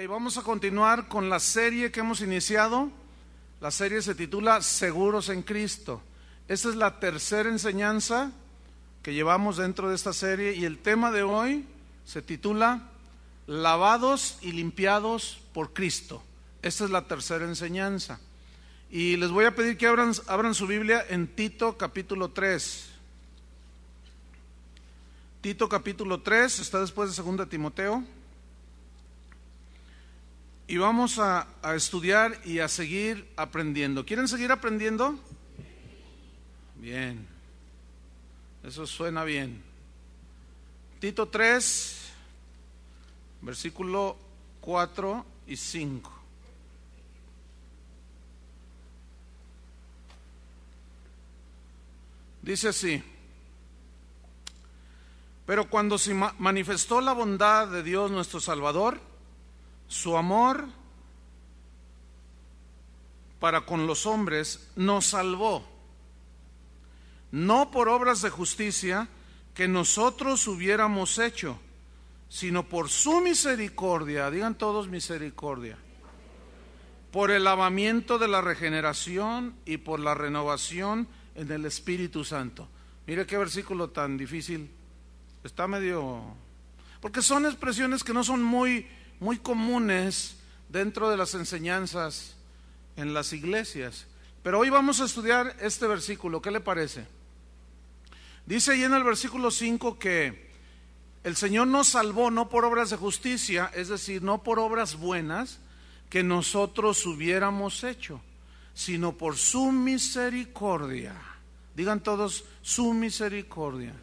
Y vamos a continuar con la serie que hemos iniciado. La serie se titula Seguros en Cristo. Esta es la tercera enseñanza que llevamos dentro de esta serie y el tema de hoy se titula Lavados y limpiados por Cristo. Esta es la tercera enseñanza. Y les voy a pedir que abran, abran su Biblia en Tito capítulo 3. Tito capítulo 3 está después de 2 Timoteo y vamos a, estudiar y a seguir aprendiendo. ¿Quieren seguir aprendiendo? Bien. Eso suena bien. Tito 3, versículo 4 y 5. Dice así, pero cuando se manifestó la bondad de Dios nuestro Salvador, su amor para con los hombres nos salvó, no por obras de justicia que nosotros hubiéramos hecho, sino por su misericordia, digan todos misericordia, por el lavamiento de la regeneración y por la renovación en el Espíritu Santo. Mire qué versículo tan difícil. Está medio... Porque son expresiones que no son muy muy comunes dentro de las enseñanzas en las iglesias. Pero hoy vamos a estudiar este versículo, ¿qué le parece? Dice ahí en el versículo 5 que el Señor nos salvó no por obras de justicia, es decir, no por obras buenas que nosotros hubiéramos hecho, sino por su misericordia. Digan todos, su misericordia.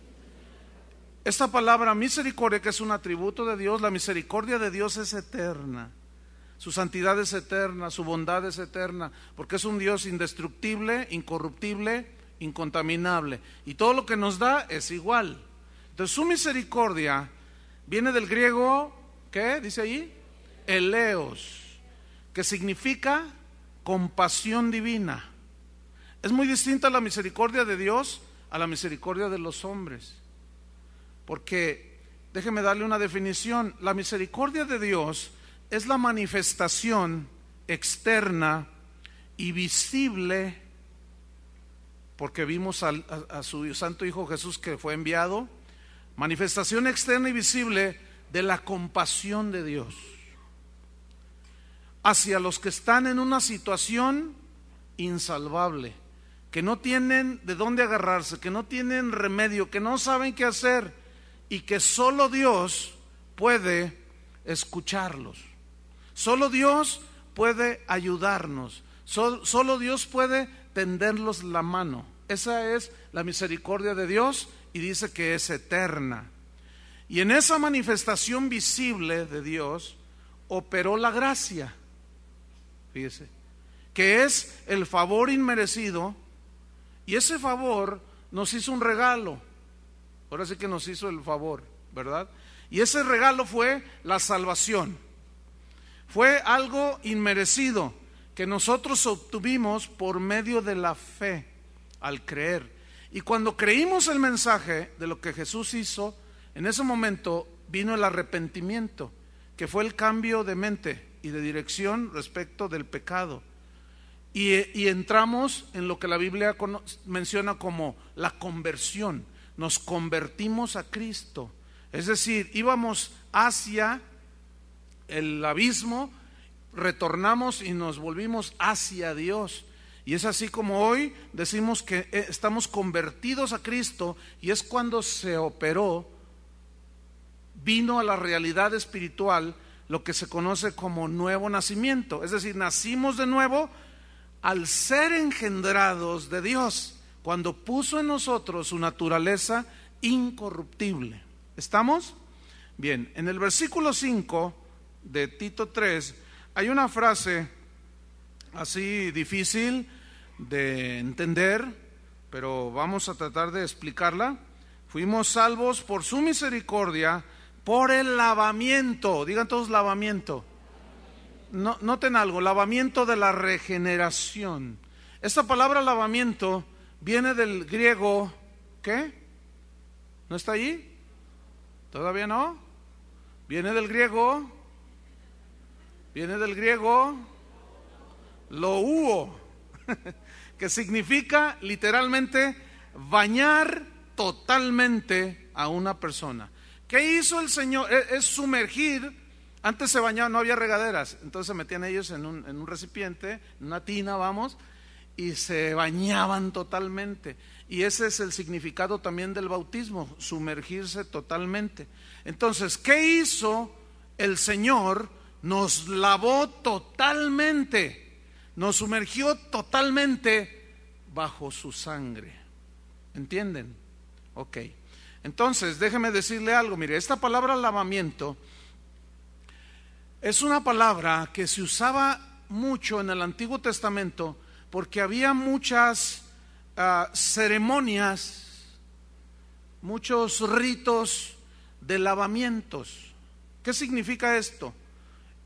Esta palabra misericordia, que es un atributo de Dios, la misericordia de Dios es eterna. Su santidad es eterna, su bondad es eterna, porque es un Dios indestructible, incorruptible, incontaminable. Y todo lo que nos da es igual. Entonces su misericordia viene del griego, ¿qué dice ahí? Eleos, que significa compasión divina. Es muy distinta la misericordia de Dios a la misericordia de los hombres. Porque, déjeme darle una definición, la misericordia de Dios es la manifestación externa y visible, porque vimos a, su santo Hijo Jesús que fue enviado, manifestación externa y visible de la compasión de Dios hacia los que están en una situación insalvable, que no tienen de dónde agarrarse, que no tienen remedio, que no saben qué hacer y que solo Dios puede escucharlos. Solo Dios puede ayudarnos. Solo, Dios puede tenderlos la mano. Esa es la misericordia de Dios y dice que es eterna. Y en esa manifestación visible de Dios operó la gracia. Fíjese, que es el favor inmerecido y ese favor nos hizo un regalo. Ahora sí que nos hizo el favor, ¿verdad? Y ese regalo fue la salvación. Fue algo inmerecido que nosotros obtuvimos por medio de la fe, al creer. Y cuando creímos el mensaje de lo que Jesús hizo, en ese momento vino el arrepentimiento, que fue el cambio de mente y de dirección respecto del pecado. Y, y entramos en lo que la Biblia menciona como la conversión nos convertimos a Cristo. Es decir, íbamos hacia el abismo, retornamos y nos volvimos hacia Dios. Y es así como hoy decimos que eh, estamos convertidos a Cristo y es cuando se operó, vino a la realidad espiritual lo que se conoce como nuevo nacimiento. Es decir, nacimos de nuevo al ser engendrados de Dios cuando puso en nosotros su naturaleza incorruptible. ¿Estamos? Bien, en el versículo 5 de Tito 3 hay una frase así difícil de entender, pero vamos a tratar de explicarla. Fuimos salvos por su misericordia, por el lavamiento, digan todos lavamiento. noten algo, lavamiento de la regeneración. Esta palabra lavamiento viene del griego, ¿qué? ¿No está allí? ¿Todavía no? Viene del griego, viene del griego, lo hubo, que significa literalmente bañar totalmente a una persona. ¿Qué hizo el Señor? E-, es, sumergir. Antes se bañaba, no había regaderas, entonces se metían ellos en un, en un recipiente, en una tina, vamos, y se bañaban totalmente. Y ese es el significado también del bautismo, sumergirse totalmente. Entonces, ¿qué hizo el Señor? Nos lavó totalmente, nos sumergió totalmente bajo su sangre. ¿Entienden? Ok. Entonces, déjeme decirle algo. Mire, esta palabra lavamiento es una palabra que se usaba mucho en el Antiguo Testamento porque había muchas ah, ceremonias, muchos ritos de lavamientos. ¿Qué significa esto?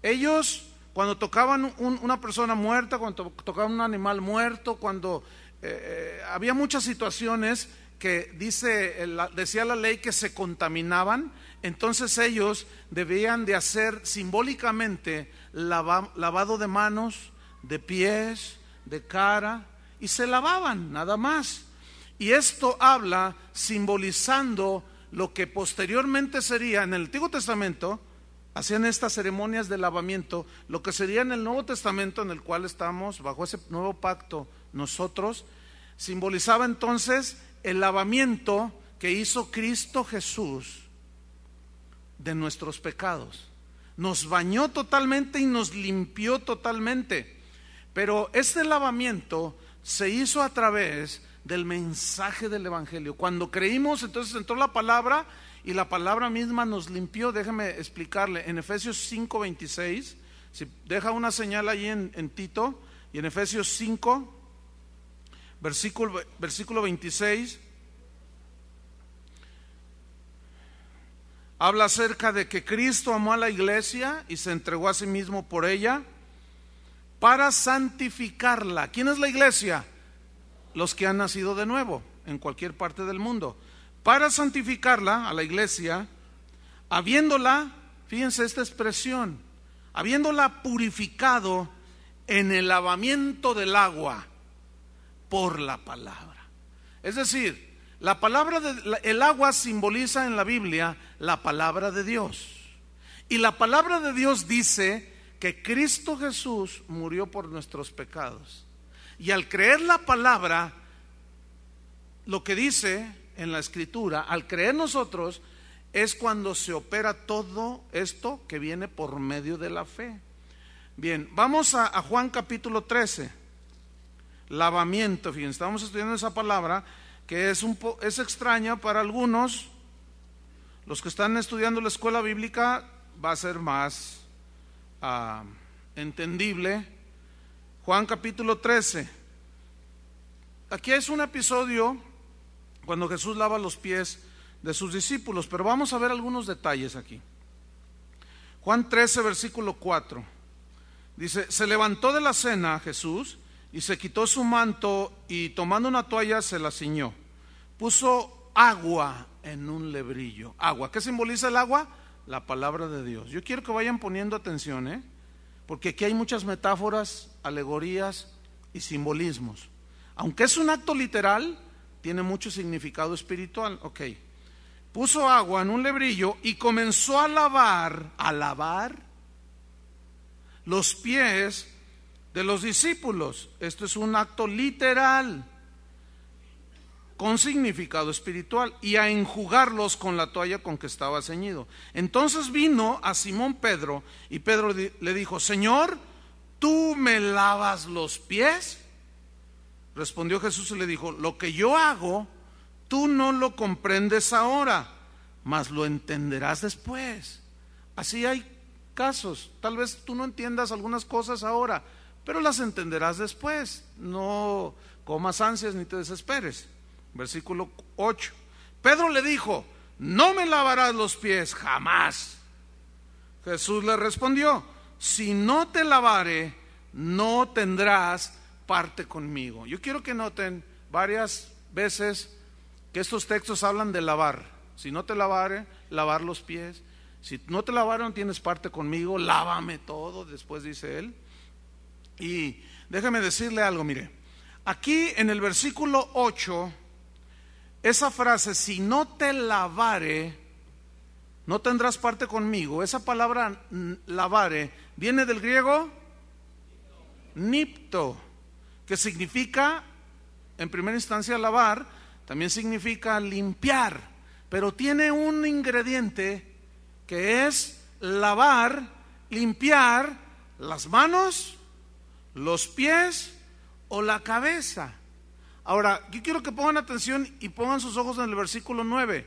Ellos, cuando tocaban una persona muerta, cuando tocaban un animal muerto, cuando eh, eh, había muchas situaciones que dice, eh, decía la ley que se contaminaban, entonces ellos debían de hacer simbólicamente lavado de manos, de pies, de cara y se lavaban, nada más. Y esto habla simbolizando lo que posteriormente sería en el Antiguo Testamento, hacían estas ceremonias de lavamiento, lo que sería en el Nuevo Testamento en el cual estamos, bajo ese nuevo pacto nosotros, simbolizaba entonces el lavamiento que hizo Cristo Jesús de nuestros pecados. Nos bañó totalmente y nos limpió totalmente. Pero este lavamiento se hizo a través del mensaje del Evangelio. Cuando creímos, entonces entró la palabra y la palabra misma nos limpió. Déjeme explicarle, en Efesios 5:26, si deja una señal ahí en, Tito, y en Efesios 5, versículo, versículo 26, habla acerca de que Cristo amó a la iglesia y se entregó a sí mismo por ella para santificarla. ¿Quién es la iglesia? Los que han nacido de nuevo en cualquier parte del mundo. Para santificarla a la iglesia, habiéndola, fíjense esta expresión, habiéndola purificado en el lavamiento del agua por la palabra. Es decir, la palabra el agua simboliza en la Biblia la palabra de Dios. Y la palabra de Dios dice que Cristo Jesús murió por nuestros pecados. Y al creer la palabra, lo que dice en la escritura, al creer nosotros, es cuando se opera todo esto que viene por medio de la fe. Bien, vamos a, Juan capítulo 13, lavamiento, fíjense, estamos estudiando esa palabra que es, un es extraña para algunos, los que están estudiando la escuela bíblica va a ser más Ah, entendible. Juan capítulo 13. Aquí es un episodio cuando Jesús lava los pies de sus discípulos, pero vamos a ver algunos detalles aquí. Juan 13, versículo 4. Dice, se levantó de la cena Jesús y se quitó su manto y tomando una toalla se la ciñó. Puso agua en un lebrillo. Agua, ¿qué simboliza el agua? la palabra de Dios. Yo quiero que vayan poniendo atención, ¿eh? porque aquí hay muchas metáforas, alegorías y simbolismos. Aunque es un acto literal, tiene mucho significado espiritual. Ok. Puso agua en un lebrillo y comenzó a lavar, a lavar los pies de los discípulos. Esto es un acto literal con significado espiritual y a enjugarlos con la toalla con que estaba ceñido. Entonces vino a Simón Pedro y Pedro le dijo, Señor, ¿tú me lavas los pies? Respondió Jesús y le dijo, lo que yo hago, tú no lo comprendes ahora, mas lo entenderás después. Así hay casos, tal vez tú no entiendas algunas cosas ahora, pero las entenderás después. No comas ansias ni te desesperes versículo 8. Pedro le dijo, no me lavarás los pies jamás. Jesús le respondió, si no te lavare, no tendrás parte conmigo. Yo quiero que noten varias veces que estos textos hablan de lavar. Si no te lavare, lavar los pies. Si no te lavaron, tienes parte conmigo, lávame todo, después dice él. Y déjame decirle algo, mire, aquí en el versículo 8 esa frase, si no te lavare, no tendrás parte conmigo. Esa palabra lavare viene del griego nipto, que significa, en primera instancia, lavar, también significa limpiar, pero tiene un ingrediente que es lavar, limpiar las manos, los pies o la cabeza. Ahora, yo quiero que pongan atención y pongan sus ojos en el versículo 9.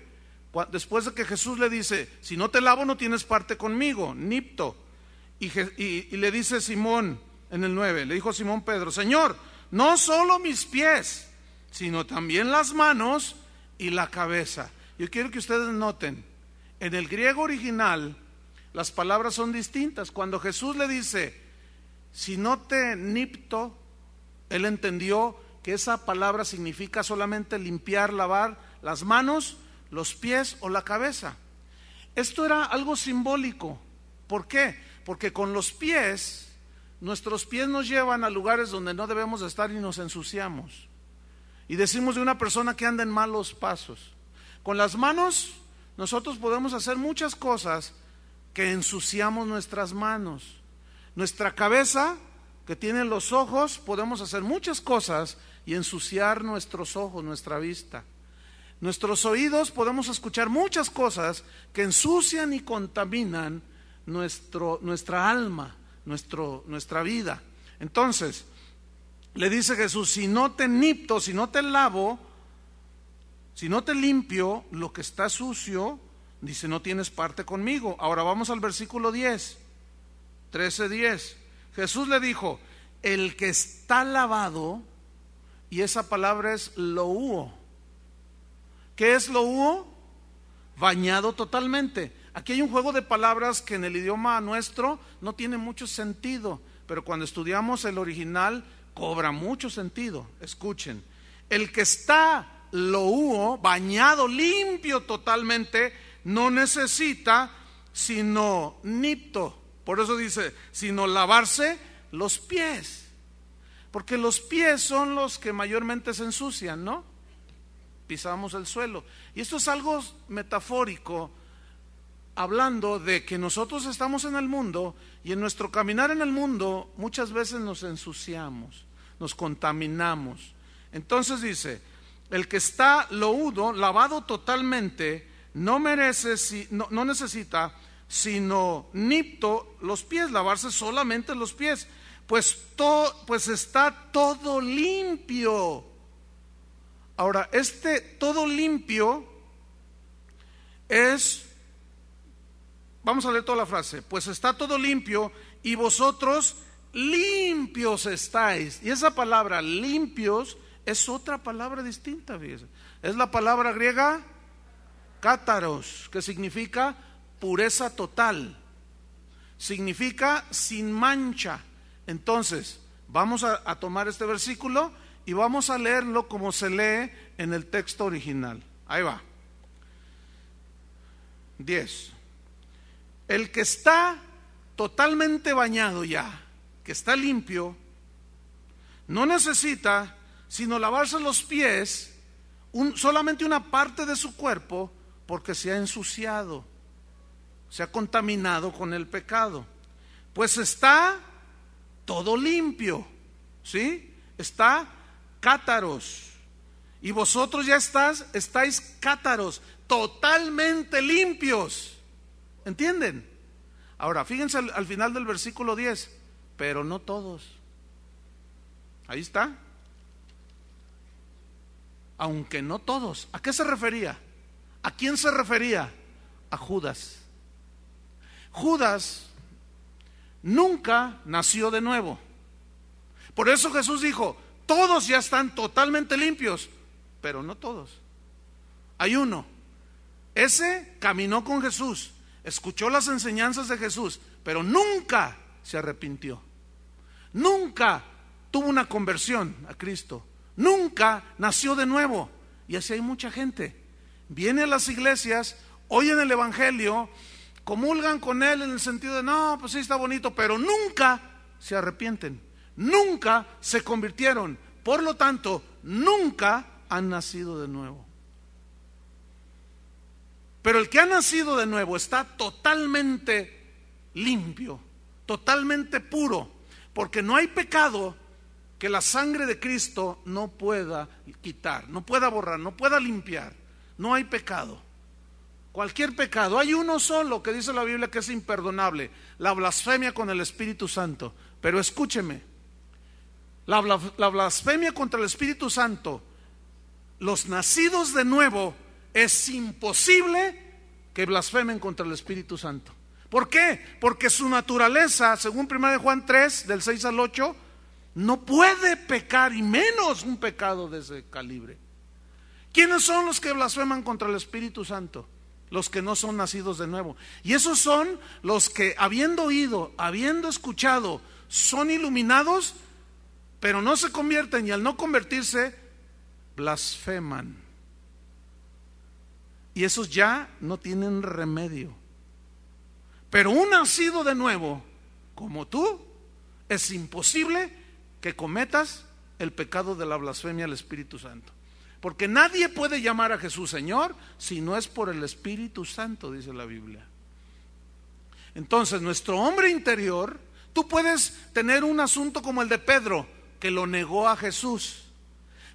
Después de que Jesús le dice, si no te lavo no tienes parte conmigo, nipto. Y, le dice Simón en el 9, le dijo Simón Pedro, Señor, no solo mis pies, sino también las manos y la cabeza. Yo quiero que ustedes noten, en el griego original las palabras son distintas. Cuando Jesús le dice, si no te nipto, él entendió que esa palabra significa solamente limpiar, lavar las manos, los pies o la cabeza. Esto era algo simbólico. ¿Por qué? Porque con los pies, nuestros pies nos llevan a lugares donde no debemos estar y nos ensuciamos. Y decimos de una persona que anda en malos pasos. Con las manos, nosotros podemos hacer muchas cosas que ensuciamos nuestras manos. Nuestra cabeza que tienen los ojos, podemos hacer muchas cosas y ensuciar nuestros ojos, nuestra vista. Nuestros oídos podemos escuchar muchas cosas que ensucian y contaminan nuestro, nuestra alma, nuestro, nuestra vida. Entonces, le dice Jesús, si no te nipto, si no te lavo, si no te limpio lo que está sucio, dice, no tienes parte conmigo. Ahora vamos al versículo 10, 13, 10. Jesús le dijo, el que está lavado, y esa palabra es loúo. ¿Qué es loúo? Bañado totalmente. Aquí hay un juego de palabras que en el idioma nuestro no tiene mucho sentido, pero cuando estudiamos el original cobra mucho sentido. Escuchen, el que está loúo, bañado, limpio totalmente, no necesita sino nipto por eso dice, sino lavarse los pies. Porque los pies son los que mayormente se ensucian, ¿no? Pisamos el suelo. Y esto es algo metafórico, hablando de que nosotros estamos en el mundo y en nuestro caminar en el mundo muchas veces nos ensuciamos, nos contaminamos. Entonces dice, el que está loudo, lavado totalmente, no merece, no, no necesita sino nipto los pies, lavarse solamente los pies, pues, pues está todo limpio. Ahora, este todo limpio es, vamos a leer toda la frase, pues está todo limpio y vosotros limpios estáis. Y esa palabra limpios es otra palabra distinta, Es la palabra griega cátaros, que significa pureza total. Significa sin mancha. Entonces, vamos a, tomar este versículo y vamos a leerlo como se lee en el texto original. Ahí va. 10. El que está totalmente bañado ya, que está limpio, no necesita sino lavarse los pies, solamente una parte de su cuerpo, porque se ha ensuciado se ha contaminado con el pecado. Pues está todo limpio, ¿sí? Está cátaros. Y vosotros ya estás, estáis cátaros, totalmente limpios. ¿Entienden? Ahora, fíjense al, final del versículo 10, pero no todos. Ahí está. Aunque no todos. ¿A qué se refería? ¿A quién se refería? A Judas. Judas nunca nació de nuevo. Por eso Jesús dijo, todos ya están totalmente limpios, pero no todos. Hay uno. Ese caminó con Jesús, escuchó las enseñanzas de Jesús, pero nunca se arrepintió. Nunca tuvo una conversión a Cristo. Nunca nació de nuevo. Y así hay mucha gente. Viene a las iglesias, en el Evangelio, comulgan con él en el sentido de, no, pues sí está bonito, pero nunca se arrepienten, nunca se convirtieron, por lo tanto, nunca han nacido de nuevo. Pero el que ha nacido de nuevo está totalmente limpio, totalmente puro, porque no hay pecado que la sangre de Cristo no pueda quitar, no pueda borrar, no pueda limpiar. No hay pecado. Cualquier pecado. Hay uno solo que dice la Biblia que es imperdonable, la blasfemia con el Espíritu Santo. Pero escúcheme, la, blasfemia contra el Espíritu Santo, los nacidos de nuevo, es imposible que blasfemen contra el Espíritu Santo. ¿Por qué? Porque su naturaleza, según 1 Juan 3, del 6 al 8, no puede pecar y menos un pecado de ese calibre. ¿Quiénes son los que blasfeman contra el Espíritu Santo? los que no son nacidos de nuevo. Y esos son los que, habiendo oído, habiendo escuchado, son iluminados, pero no se convierten y al no convertirse, blasfeman. Y esos ya no tienen remedio. Pero un nacido de nuevo, como tú, es imposible que cometas el pecado de la blasfemia al Espíritu Santo. Porque nadie puede llamar a Jesús Señor si no es por el Espíritu Santo, dice la Biblia. Entonces, nuestro hombre interior, tú puedes tener un asunto como el de Pedro, que lo negó a Jesús,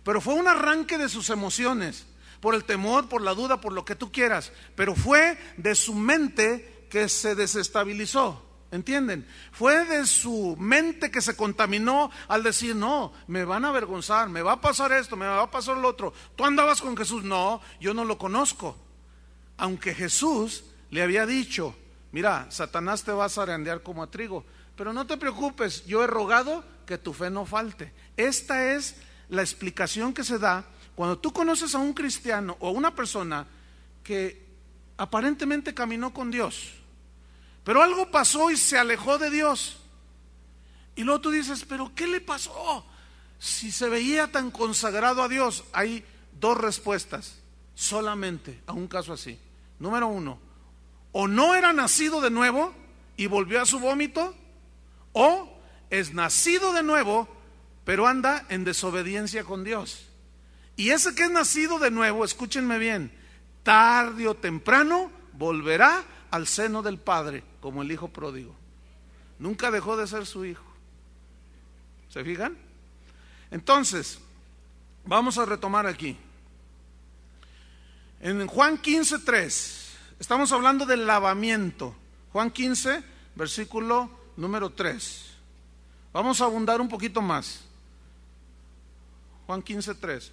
pero fue un arranque de sus emociones, por el temor, por la duda, por lo que tú quieras, pero fue de su mente que se desestabilizó. ¿Entienden? Fue de su mente que se contaminó al decir, no, me van a avergonzar, me va a pasar esto, me va a pasar lo otro. Tú andabas con Jesús, no, yo no lo conozco. Aunque Jesús le había dicho, mira, Satanás te va a zarandear como a trigo, pero no te preocupes, yo he rogado que tu fe no falte. Esta es la explicación que se da cuando tú conoces a un cristiano o a una persona que aparentemente caminó con Dios pero algo pasó y se alejó de Dios. Y luego tú dices, pero ¿qué le pasó? Si se veía tan consagrado a Dios, hay dos respuestas solamente a un caso así. Número uno, o no era nacido de nuevo y volvió a su vómito, o es nacido de nuevo, pero anda en desobediencia con Dios. Y ese que es nacido de nuevo, escúchenme bien, tarde o temprano volverá al seno del Padre como el Hijo pródigo. Nunca dejó de ser su Hijo. ¿Se fijan? Entonces, vamos a retomar aquí. En Juan 15, 3, estamos hablando del lavamiento. Juan 15, versículo número 3. Vamos a abundar un poquito más. Juan 15, 3.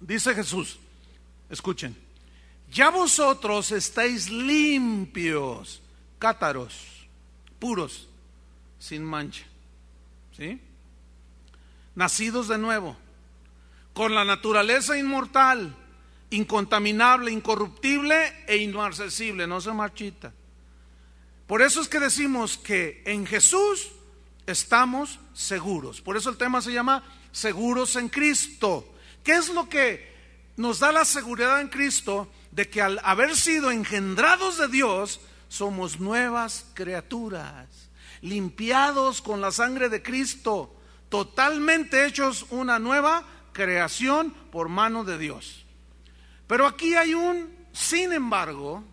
Dice Jesús, escuchen, ya vosotros estáis limpios, cátaros, puros, sin mancha. ¿Sí? Nacidos de nuevo, con la naturaleza inmortal, incontaminable, incorruptible e inaccesible no se marchita. Por eso es que decimos que en Jesús estamos seguros. Por eso el tema se llama seguros en Cristo. ¿Qué es lo que nos da la seguridad en Cristo? de que al haber sido engendrados de Dios, somos nuevas criaturas, limpiados con la sangre de Cristo, totalmente hechos una nueva creación por mano de Dios. Pero aquí hay un, sin embargo,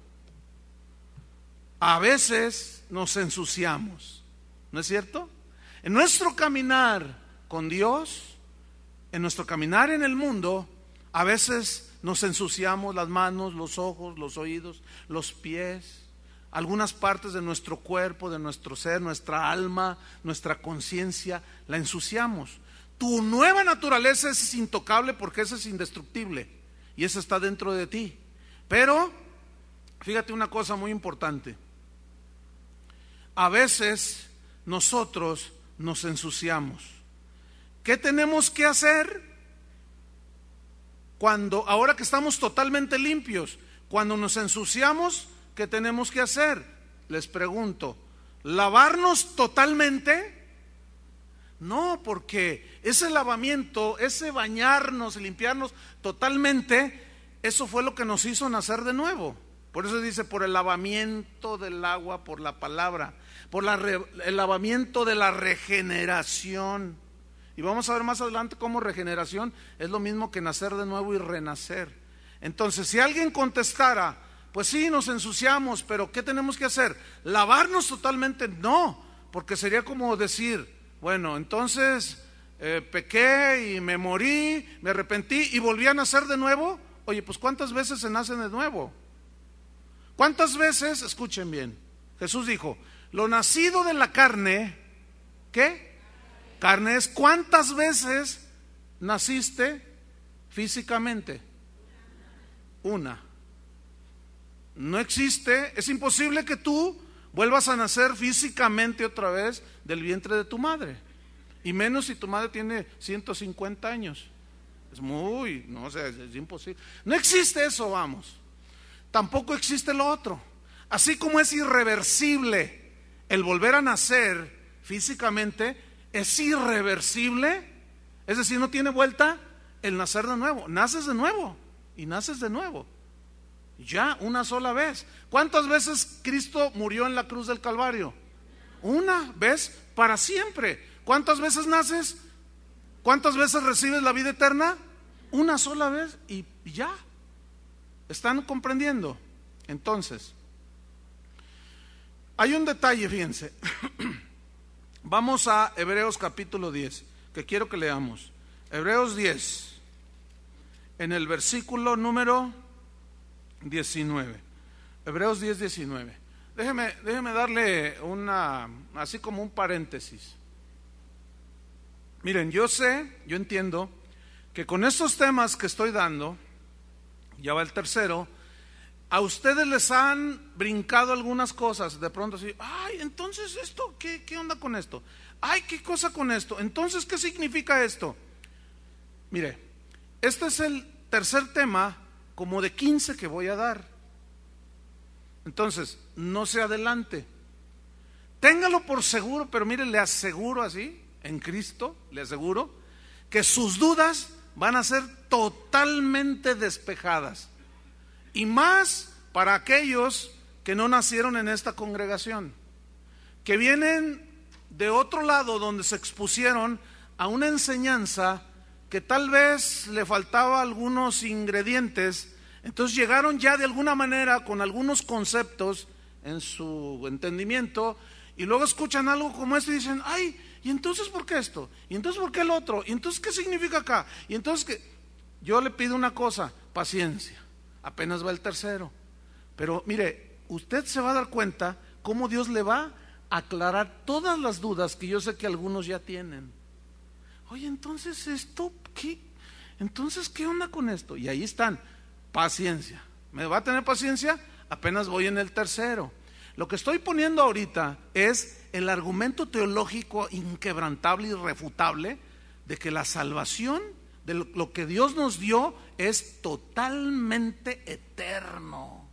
a veces nos ensuciamos, ¿no es cierto? En nuestro caminar con Dios, en nuestro caminar en el mundo, a veces nos ensuciamos las manos, los ojos, los oídos, los pies, algunas partes de nuestro cuerpo, de nuestro ser, nuestra alma, nuestra conciencia, la ensuciamos. Tu nueva naturaleza es intocable porque esa es indestructible y esa está dentro de ti. Pero, fíjate una cosa muy importante. A veces nosotros nos ensuciamos. ¿Qué tenemos que hacer? Cuando, ahora que estamos totalmente limpios, cuando nos ensuciamos, ¿qué tenemos que hacer? Les pregunto, ¿lavarnos totalmente? No, porque ese lavamiento, ese bañarnos, limpiarnos totalmente, eso fue lo que nos hizo nacer de nuevo. Por eso dice, por el lavamiento del agua, por la palabra, por el lavamiento de la regeneración. Y vamos a ver más adelante cómo regeneración es lo mismo que nacer de nuevo y renacer. Entonces, si alguien contestara, pues sí, nos ensuciamos, pero ¿qué tenemos que hacer? ¿Lavarnos totalmente? No, porque sería como decir, bueno, entonces eh, pequé y me morí, me arrepentí y volví a nacer de nuevo. Oye, pues ¿cuántas veces se nacen de nuevo? ¿Cuántas veces? Escuchen bien. Jesús dijo, lo nacido de la carne, ¿qué? Carne es cuántas veces naciste físicamente. Una. No existe, es imposible que tú vuelvas a nacer físicamente otra vez del vientre de tu madre. Y menos si tu madre tiene 150 años. Es muy, no sé, es, es imposible. No existe eso, vamos. Tampoco existe lo otro. Así como es irreversible el volver a nacer físicamente, es irreversible, es decir, no tiene vuelta el nacer de nuevo. Naces de nuevo y naces de nuevo. Ya, una sola vez. ¿Cuántas veces Cristo murió en la cruz del Calvario? Una vez para siempre. ¿Cuántas veces naces? ¿Cuántas veces recibes la vida eterna? Una sola vez y ya. ¿Están comprendiendo? Entonces, hay un detalle, fíjense. Vamos a Hebreos capítulo 10, que quiero que leamos. Hebreos 10, en el versículo número 19. Hebreos 10, 19. Déjeme, déjeme darle una, así como un paréntesis. Miren, yo sé, yo entiendo que con estos temas que estoy dando, ya va el tercero, a ustedes les han brincado algunas cosas, de pronto así, ay, entonces esto, ¿qué, onda con esto? Ay, ¿qué cosa con esto? Entonces, ¿qué significa esto? Mire, este es el tercer tema como de 15 que voy a dar. Entonces, no se adelante. Téngalo por seguro, pero mire, le aseguro así, en Cristo, le aseguro, que sus dudas van a ser totalmente despejadas y más para aquellos que no nacieron en esta congregación, que vienen de otro lado donde se expusieron a una enseñanza que tal vez le faltaba algunos ingredientes, entonces llegaron ya de alguna manera con algunos conceptos en su entendimiento y luego escuchan algo como esto y dicen, ay, ¿y entonces por qué esto? ¿Y entonces por qué el otro? ¿Y entonces qué significa acá? ¿Y entonces que Yo le pido una cosa, paciencia apenas va el tercero. Pero mire, usted se va a dar cuenta cómo Dios le va a aclarar todas las dudas que yo sé que algunos ya tienen. Oye, entonces esto, ¿qué? Entonces, ¿qué onda con esto? Y ahí están, paciencia. ¿Me va a tener paciencia? Apenas voy en el tercero. Lo que estoy poniendo ahorita es el argumento teológico inquebrantable, y irrefutable, de que la salvación lo, que Dios nos dio es totalmente eterno.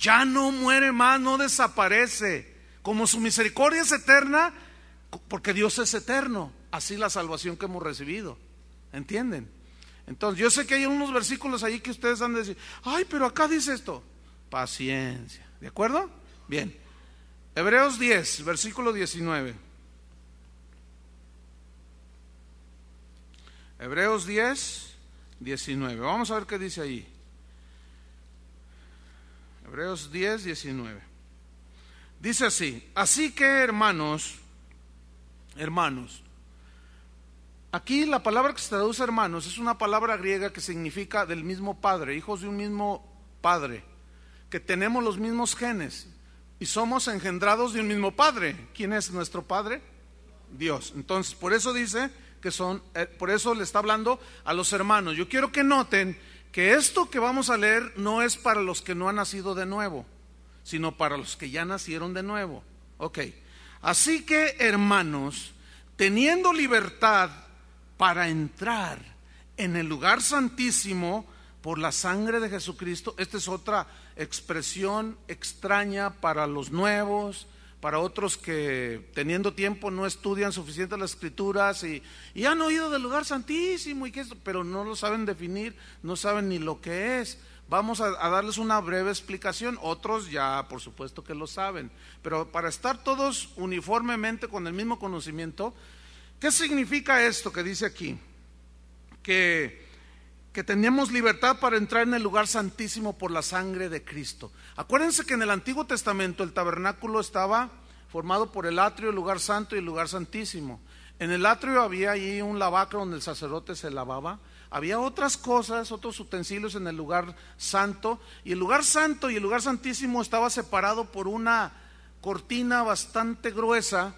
Ya no muere más, no desaparece. Como su misericordia es eterna, porque Dios es eterno, así la salvación que hemos recibido. ¿Entienden? Entonces, yo sé que hay unos versículos ahí que ustedes han de decir, ay, pero acá dice esto. Paciencia. ¿De acuerdo? Bien. Hebreos 10, versículo 19. Hebreos 10, 19. Vamos a ver qué dice ahí. Hebreos 10, 19. Dice así, así que hermanos, hermanos, aquí la palabra que se traduce hermanos es una palabra griega que significa del mismo padre, hijos de un mismo padre, que tenemos los mismos genes y somos engendrados de un mismo padre. ¿Quién es nuestro padre? Dios. Entonces, por eso dice, que son, eh, por eso le está hablando a los hermanos. Yo quiero que noten que esto que vamos a leer no es para los que no han nacido de nuevo, sino para los que ya nacieron de nuevo. Ok. Así que, hermanos, teniendo libertad para entrar en el lugar santísimo por la sangre de Jesucristo, esta es otra expresión extraña para los nuevos, para otros que teniendo tiempo no estudian suficiente las escrituras y, han oído del lugar santísimo y que esto, pero no lo saben definir, no saben ni lo que es. Vamos a, darles una breve explicación, otros ya por supuesto que lo saben, pero para estar todos uniformemente con el mismo conocimiento, ¿qué significa esto que dice aquí? Que que teníamos libertad para entrar en el lugar santísimo por la sangre de Cristo. Acuérdense que en el Antiguo Testamento el tabernáculo estaba formado por el atrio, el lugar santo y el lugar santísimo. En el atrio había ahí un lavacro donde el sacerdote se lavaba. Había otras cosas, otros utensilios en el lugar santo. Y el lugar santo y el lugar santísimo estaba separado por una cortina bastante gruesa.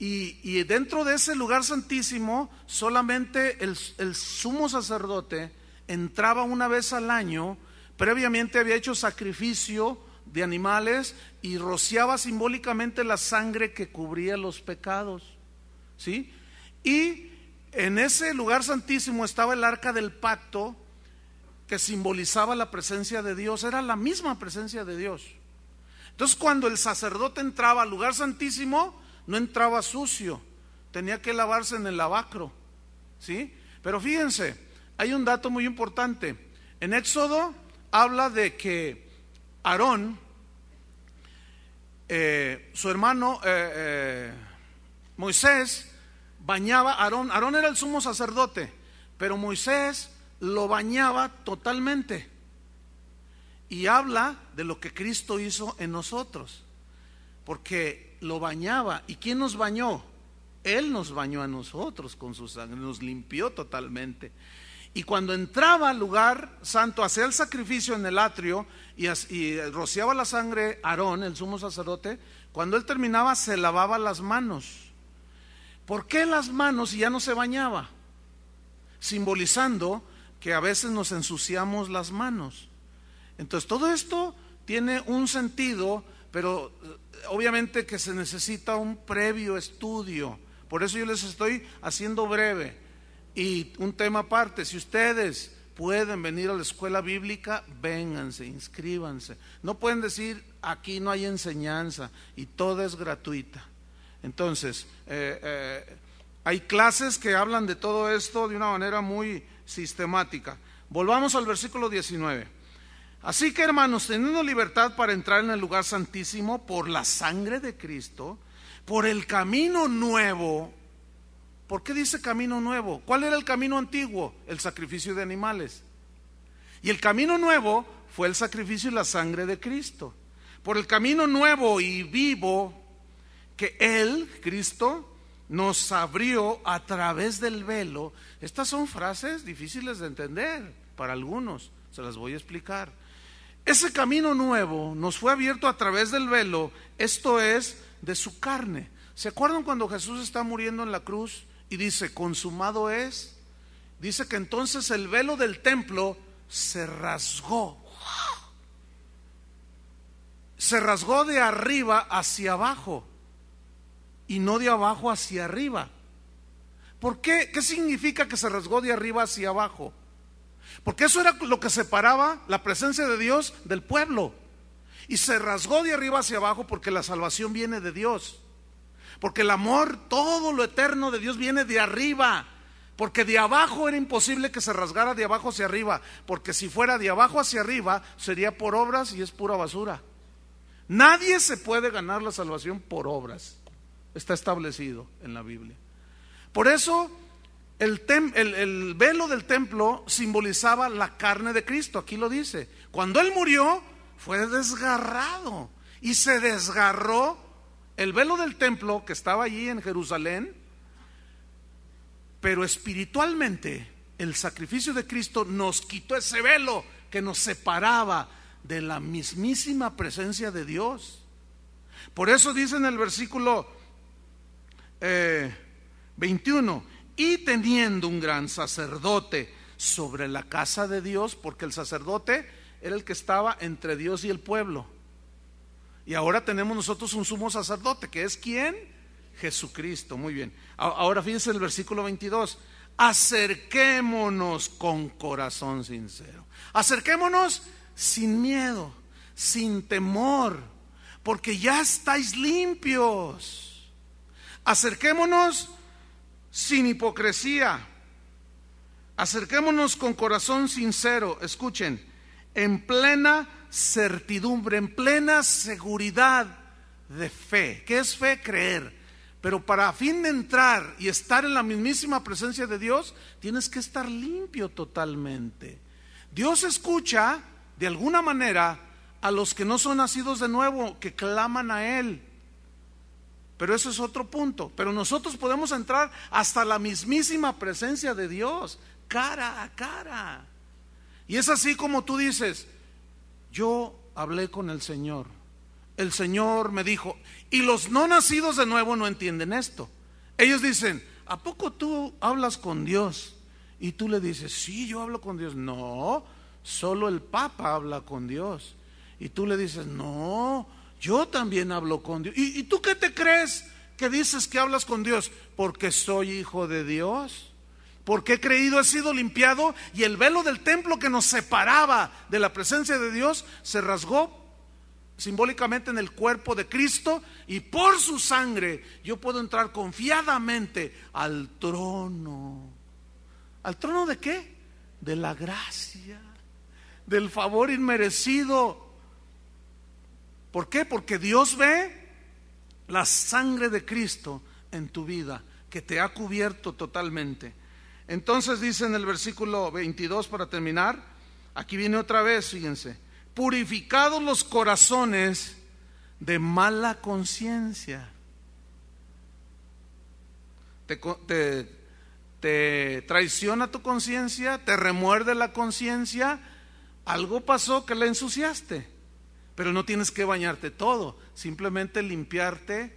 Y, dentro de ese lugar santísimo solamente el sumo sacerdote entraba una vez al año, previamente había hecho sacrificio de animales y rociaba simbólicamente la sangre que cubría los pecados. ¿Sí? Y en ese lugar santísimo estaba el arca del pacto que simbolizaba la presencia de Dios, era la misma presencia de Dios. Entonces cuando el sacerdote entraba al lugar santísimo, no entraba sucio, tenía que lavarse en el lavacro, ¿sí? Pero fíjense, hay un dato muy importante. En Éxodo habla de que Aarón, eh, su hermano eh, eh, Moisés, bañaba a Aarón. Aarón era el sumo sacerdote, pero Moisés lo bañaba totalmente. Y habla de lo que Cristo hizo en nosotros, porque lo bañaba. ¿Y quién nos bañó? Él nos bañó a nosotros con su sangre, nos limpió totalmente. Y cuando entraba al lugar santo, hacía el sacrificio en el atrio y, eh, rociaba la sangre Aarón, el sumo sacerdote, cuando él terminaba se lavaba las manos. ¿Por qué las manos Y ya no se bañaba? Simbolizando que a veces nos ensuciamos las manos. Entonces todo esto tiene un sentido, pero eh, obviamente que se necesita un previo estudio. Por eso yo les estoy haciendo breve. Y un tema aparte, si ustedes pueden venir a la escuela bíblica, vénganse, inscríbanse. No pueden decir, aquí no hay enseñanza y todo es gratuita. Entonces, eh, eh, hay clases que hablan de todo esto de una manera muy sistemática. Volvamos al versículo 19. Así que hermanos, teniendo libertad para entrar en el lugar santísimo por la sangre de Cristo, por el camino nuevo ¿Por qué dice camino nuevo? ¿Cuál era el camino antiguo? El sacrificio de animales. Y el camino nuevo fue el sacrificio y la sangre de Cristo. Por el camino nuevo y vivo que Él, Cristo, nos abrió a través del velo. Estas son frases difíciles de entender para algunos, se las voy a explicar. Ese camino nuevo nos fue abierto a través del velo, esto es, de su carne. ¿Se acuerdan cuando Jesús está muriendo en la cruz y dice, consumado es, dice que entonces el velo del templo se rasgó. Se rasgó de arriba hacia abajo y no de abajo hacia arriba. ¿Por qué? ¿Qué significa que se rasgó de arriba hacia abajo? Porque eso era lo que separaba la presencia de Dios del pueblo. Y se rasgó de arriba hacia abajo porque la salvación viene de Dios. Porque el amor, todo lo eterno de Dios viene de arriba. Porque de abajo era imposible que se rasgara de abajo hacia arriba. Porque si fuera de abajo hacia arriba, sería por obras y es pura basura. Nadie se puede ganar la salvación por obras. Está establecido en la Biblia. Por eso el, velo del templo simbolizaba la carne de Cristo, aquí lo dice. Cuando Él murió, fue desgarrado y se desgarró el velo del templo que estaba allí en Jerusalén, pero espiritualmente el sacrificio de Cristo nos quitó ese velo que nos separaba de la mismísima presencia de Dios. Por eso dice en el versículo 21, eh, y teniendo un gran sacerdote sobre la casa de Dios, porque el sacerdote era el que estaba entre Dios y el pueblo y ahora tenemos nosotros un sumo sacerdote, que es quién? Jesucristo. Muy bien. Ahora fíjense el versículo 22. Acerquémonos con corazón sincero. Acerquémonos sin miedo, sin temor, porque ya estáis limpios. Acerquémonos sin hipocresía. Acerquémonos con corazón sincero. Escuchen, en plena certidumbre, en plena seguridad de fe. ¿Qué es fe? Creer. Pero para fin de entrar y estar en la mismísima presencia de Dios, tienes que estar limpio totalmente. Dios escucha, de alguna manera, a los que no son nacidos de nuevo, que claman a Él. Pero eso es otro punto. Pero nosotros podemos entrar hasta la mismísima presencia de Dios, cara a cara. Y es así como tú dices, yo hablé con el Señor. El Señor me dijo, y los no nacidos de nuevo no entienden esto. Ellos dicen, ¿a poco tú hablas con Dios? Y tú le dices, sí, yo hablo con Dios. No, solo el Papa habla con Dios. Y tú le dices, no, yo también hablo con Dios. ¿Y, y tú qué te crees que dices que hablas con Dios? Porque soy hijo de Dios porque he creído he sido limpiado y el velo del templo que nos separaba de la presencia de Dios se rasgó simbólicamente en el cuerpo de Cristo y por su sangre yo puedo entrar confiadamente al trono. ¿Al trono de qué? De la gracia, del favor inmerecido. ¿Por qué? Porque Dios ve la sangre de Cristo en tu vida, que te ha cubierto totalmente. Entonces dice en el versículo 22 para terminar, aquí viene otra vez, fíjense, purificados los corazones de mala conciencia. Te, traiciona tu conciencia, te remuerde la conciencia, algo pasó que la ensuciaste, pero no tienes que bañarte todo, simplemente limpiarte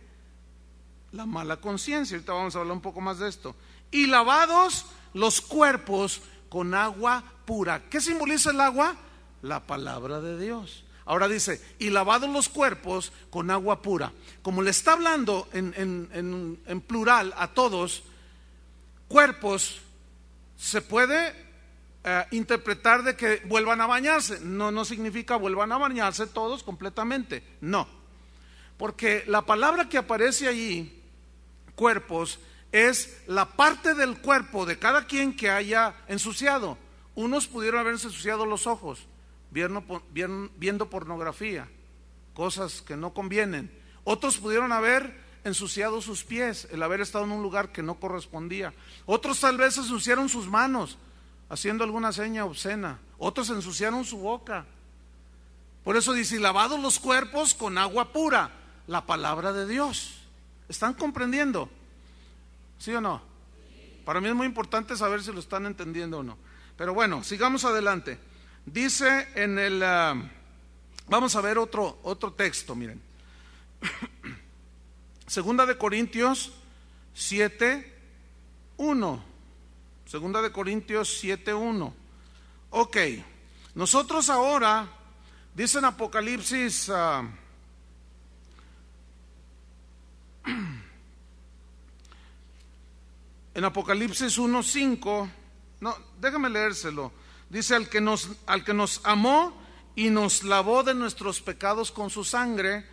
la mala conciencia. Ahorita vamos a hablar un poco más de esto. Y lavados los cuerpos con agua pura. ¿Qué simboliza el agua? La palabra de Dios. Ahora dice, y lavados los cuerpos con agua pura. Como le está hablando en, plural a todos, cuerpos se puede eh, interpretar de que vuelvan a bañarse. No, no significa vuelvan a bañarse todos completamente. No. Porque la palabra que aparece allí, cuerpos, es la parte del cuerpo de cada quien que haya ensuciado. Unos pudieron haberse ensuciado los ojos viendo pornografía, cosas que no convienen. Otros pudieron haber ensuciado sus pies, el haber estado en un lugar que no correspondía. Otros tal vez ensuciaron sus manos haciendo alguna seña obscena. Otros ensuciaron su boca. Por eso dice, lavados los cuerpos con agua pura, la palabra de Dios. ¿Están comprendiendo? ¿Sí o no? Para mí es muy importante saber si lo están entendiendo o no. Pero bueno, sigamos adelante. Dice en el... Ah, vamos a ver otro, otro texto, miren. Segunda de Corintios 7, 1. Segunda de Corintios 7, 1. Ok. Nosotros ahora, dice en Apocalipsis... Ah, en Apocalipsis 1.5, no, déjame leérselo. Dice, al que, nos, amó y nos lavó de nuestros pecados con su sangre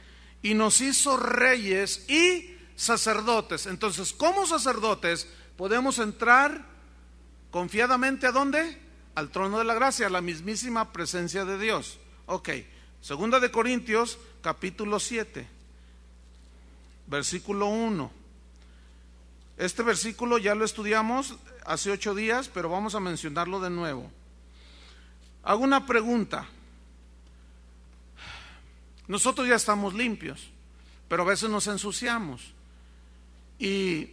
y nos hizo reyes y sacerdotes. Entonces, como sacerdotes podemos entrar confiadamente a dónde? Al trono de la gracia, a la mismísima presencia de Dios. Ok, segunda de Corintios capítulo 7, versículo 1. Este versículo ya lo estudiamos hace ocho días, pero vamos a mencionarlo de nuevo. Hago una pregunta. Nosotros ya estamos limpios, pero a veces nos ensuciamos. ¿Y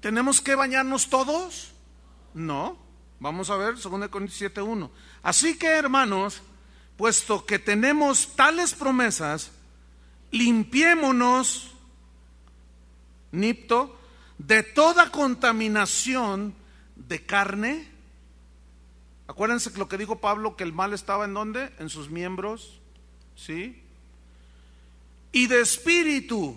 tenemos que bañarnos todos? No. Vamos a ver, 2 Corintios 7.1. Así que, hermanos, puesto que tenemos tales promesas, limpiémonos, nipto, de toda contaminación de carne. Acuérdense lo que dijo Pablo, que el mal estaba en donde En sus miembros. ¿Sí? Y de espíritu.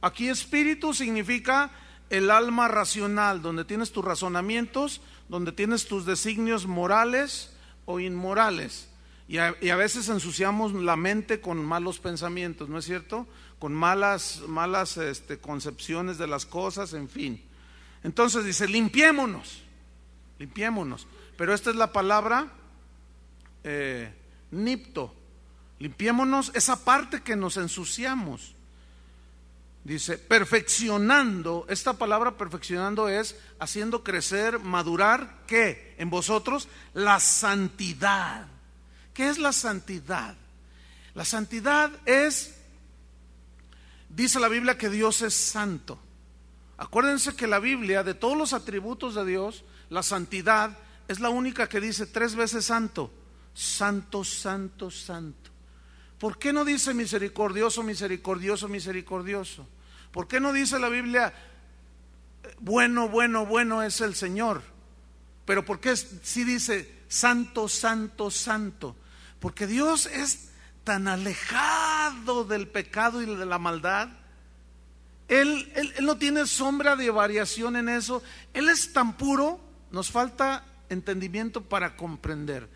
Aquí espíritu significa el alma racional, donde tienes tus razonamientos, donde tienes tus designios morales o inmorales. y a veces ensuciamos la mente con malos pensamientos, ¿no es cierto? con malas, malas este, concepciones de las cosas, en fin. Entonces dice, limpiémonos, limpiémonos. Pero esta es la palabra eh, nipto. Limpiémonos esa parte que nos ensuciamos. Dice, perfeccionando, esta palabra perfeccionando es haciendo crecer, madurar, ¿qué? En vosotros, la santidad. ¿Qué es la santidad? La santidad es Dice la Biblia que Dios es santo. Acuérdense que la Biblia, de todos los atributos de Dios, la santidad es la única que dice tres veces santo. Santo, santo, santo. ¿Por qué no dice misericordioso, misericordioso, misericordioso? ¿Por qué no dice la Biblia, bueno, bueno, bueno es el Señor? Pero ¿por qué si dice santo, santo, santo? Porque Dios es tan alejado del pecado y de la maldad. Él, él, no tiene sombra de variación en eso. Él es tan puro, nos falta entendimiento para comprender.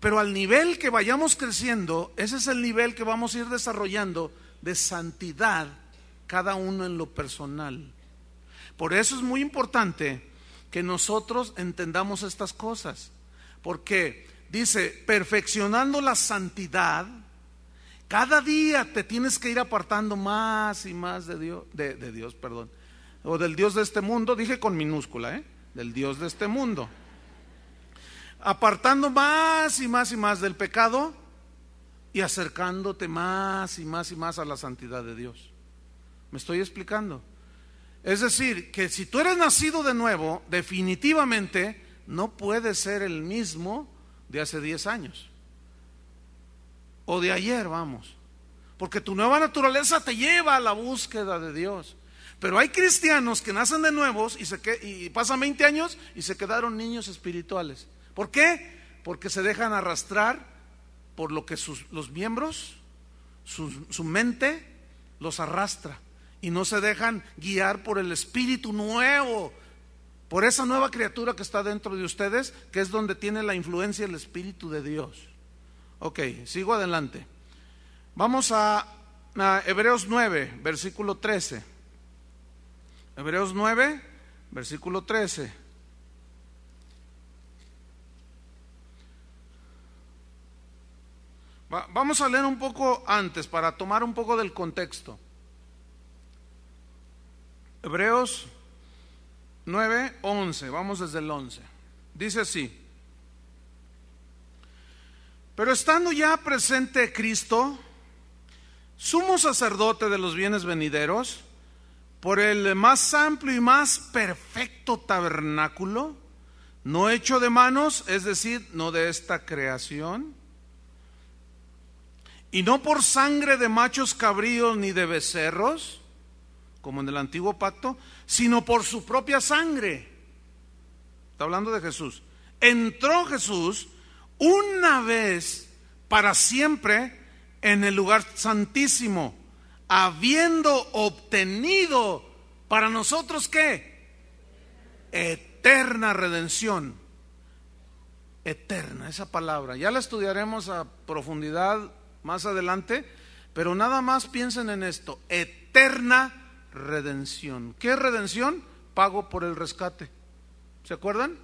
Pero al nivel que vayamos creciendo, ese es el nivel que vamos a ir desarrollando de santidad, cada uno en lo personal. Por eso es muy importante que nosotros entendamos estas cosas. Porque dice, perfeccionando la santidad, cada día te tienes que ir apartando más y más de Dios, de, Dios, perdón, o del Dios de este mundo, dije con minúscula, ¿eh? del Dios de este mundo. Apartando más y más y más del pecado y acercándote más y más y más a la santidad de Dios. ¿Me estoy explicando? Es decir, que si tú eres nacido de nuevo, definitivamente no puedes ser el mismo de hace 10 años o de ayer, vamos. Porque tu nueva naturaleza te lleva a la búsqueda de Dios. Pero hay cristianos que nacen de nuevos y, pasan 20 años y se quedaron niños espirituales. ¿Por qué? Porque se dejan arrastrar por lo que sus, los miembros, su, su mente, los arrastra. Y no se dejan guiar por el espíritu nuevo, por esa nueva criatura que está dentro de ustedes, que es donde tiene la influencia el espíritu de Dios. Ok, sigo adelante. Vamos a, Hebreos 9, versículo 13. Hebreos 9, versículo 13. vamos a leer un poco antes para tomar un poco del contexto. Hebreos 9, 11. Vamos desde el 11. Dice así. Pero estando ya presente Cristo, sumo sacerdote de los bienes venideros, por el más amplio y más perfecto tabernáculo, no hecho de manos, es decir, no de esta creación, y no por sangre de machos cabríos ni de becerros, como en el antiguo pacto, sino por su propia sangre. Está hablando de Jesús. Entró Jesús una vez para siempre en el lugar santísimo, habiendo obtenido para nosotros qué? Eterna redención. Eterna, esa palabra. Ya la estudiaremos a profundidad más adelante, pero nada más piensen en esto. Eterna redención. ¿Qué redención? Pago por el rescate. ¿Se acuerdan?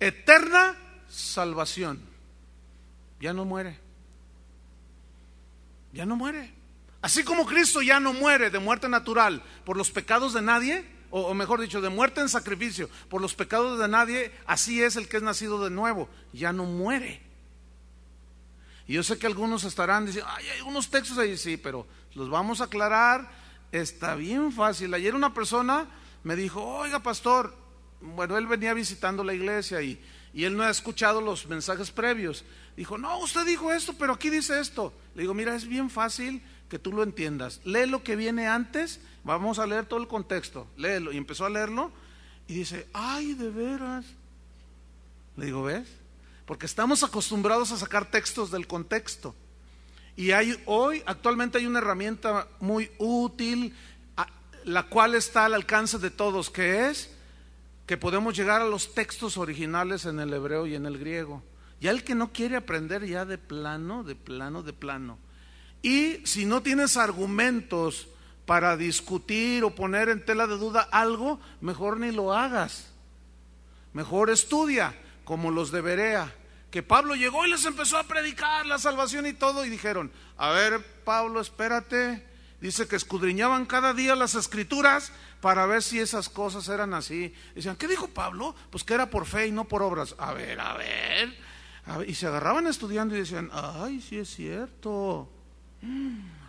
Eterna salvación. Ya no muere. Ya no muere. Así como Cristo ya no muere de muerte natural por los pecados de nadie, o, mejor dicho, de muerte en sacrificio por los pecados de nadie, así es el que es nacido de nuevo, ya no muere. Y yo sé que algunos estarán diciendo, hay unos textos ahí, sí, pero los vamos a aclarar, está bien fácil. Ayer una persona me dijo, oiga pastor, bueno, él venía visitando la iglesia y y él no ha escuchado los mensajes previos. Dijo, no, usted dijo esto, pero aquí dice esto. Le digo, mira, es bien fácil que tú lo entiendas. Lee lo que viene antes, vamos a leer todo el contexto. Léelo. Y empezó a leerlo y dice, ay, de veras. Le digo, ¿ves? Porque estamos acostumbrados a sacar textos del contexto. Y hay, hoy, actualmente hay una herramienta muy útil, la cual está al alcance de todos, que es que podemos llegar a los textos originales en el hebreo y en el griego. Ya el que no quiere aprender ya de plano, de plano, de plano. Y si no tienes argumentos para discutir o poner en tela de duda algo, mejor ni lo hagas. Mejor estudia, como los de Berea, que Pablo llegó y les empezó a predicar la salvación y todo, y dijeron, a ver, Pablo, espérate, dice que escudriñaban cada día las escrituras para ver si esas cosas eran así. Decían, ¿qué dijo Pablo? Pues que era por fe y no por obras. A ver, a ver. y se agarraban estudiando y decían, ay, sí es cierto.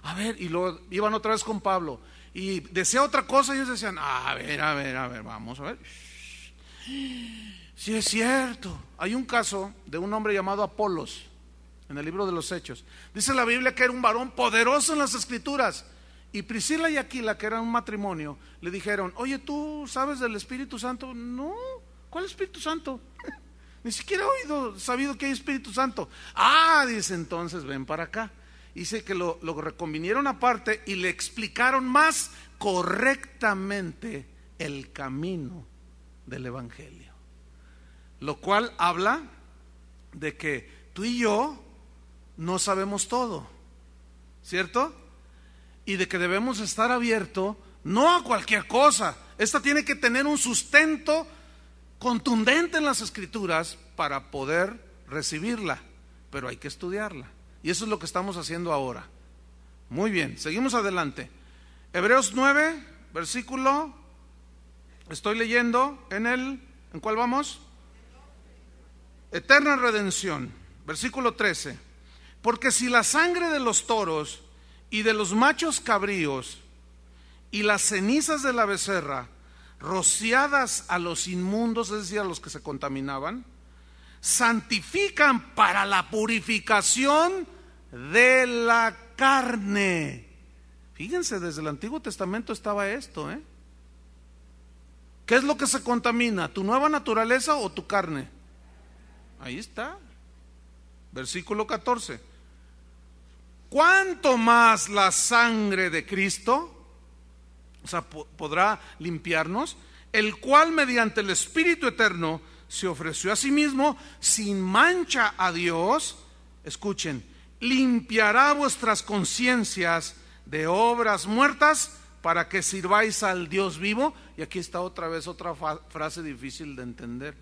A ver, y luego iban otra vez con Pablo y decía otra cosa y ellos decían, a ver, a ver, a ver, vamos a ver. Sí es cierto. Hay un caso de un hombre llamado Apolos en el libro de los Hechos. Dice la Biblia que era un varón poderoso en las escrituras y Priscila y Aquila, que eran un matrimonio, le dijeron, oye, ¿tú sabes del Espíritu Santo? No, ¿cuál Espíritu Santo? Ni siquiera he oído, sabido que hay Espíritu Santo. Ah, dice entonces, ven para acá. Dice que lo, lo reconvinieron aparte y le explicaron más correctamente el camino del Evangelio. Lo cual habla de que tú y yo no sabemos todo, ¿cierto? y de que debemos estar abierto no a cualquier cosa. Esta tiene que tener un sustento contundente en las escrituras para poder recibirla, pero hay que estudiarla. Y eso es lo que estamos haciendo ahora. Muy bien, seguimos adelante. Hebreos 9, versículo, estoy leyendo en el, ¿en cuál vamos? Eterna redención, versículo 13. Porque si la sangre de los toros y de los machos cabríos y las cenizas de la becerra, rociadas a los inmundos, es decir, a los que se contaminaban, santifican para la purificación de la carne. Fíjense, desde el Antiguo Testamento estaba esto, ¿eh? ¿Qué es lo que se contamina? ¿Tu nueva naturaleza o tu carne? Ahí está. Versículo 14. ¿Cuánto más la sangre de Cristo? O sea, podrá limpiarnos, el cual mediante el Espíritu Eterno se ofreció a sí mismo sin mancha a Dios. Escuchen, limpiará vuestras conciencias de obras muertas para que sirváis al Dios vivo. Y aquí está otra vez otra frase difícil de entender.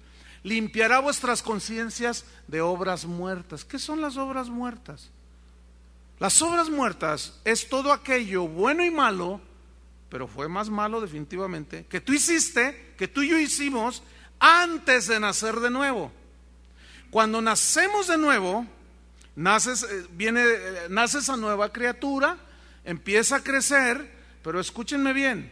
Limpiará vuestras conciencias de obras muertas. ¿Qué son las obras muertas? Las obras muertas es todo aquello bueno y malo, pero fue más malo definitivamente, que tú hiciste, que tú y yo hicimos antes de nacer de nuevo. Cuando nacemos de nuevo, naces, eh, viene, eh, nace esa nueva criatura, empieza a crecer, pero escúchenme bien.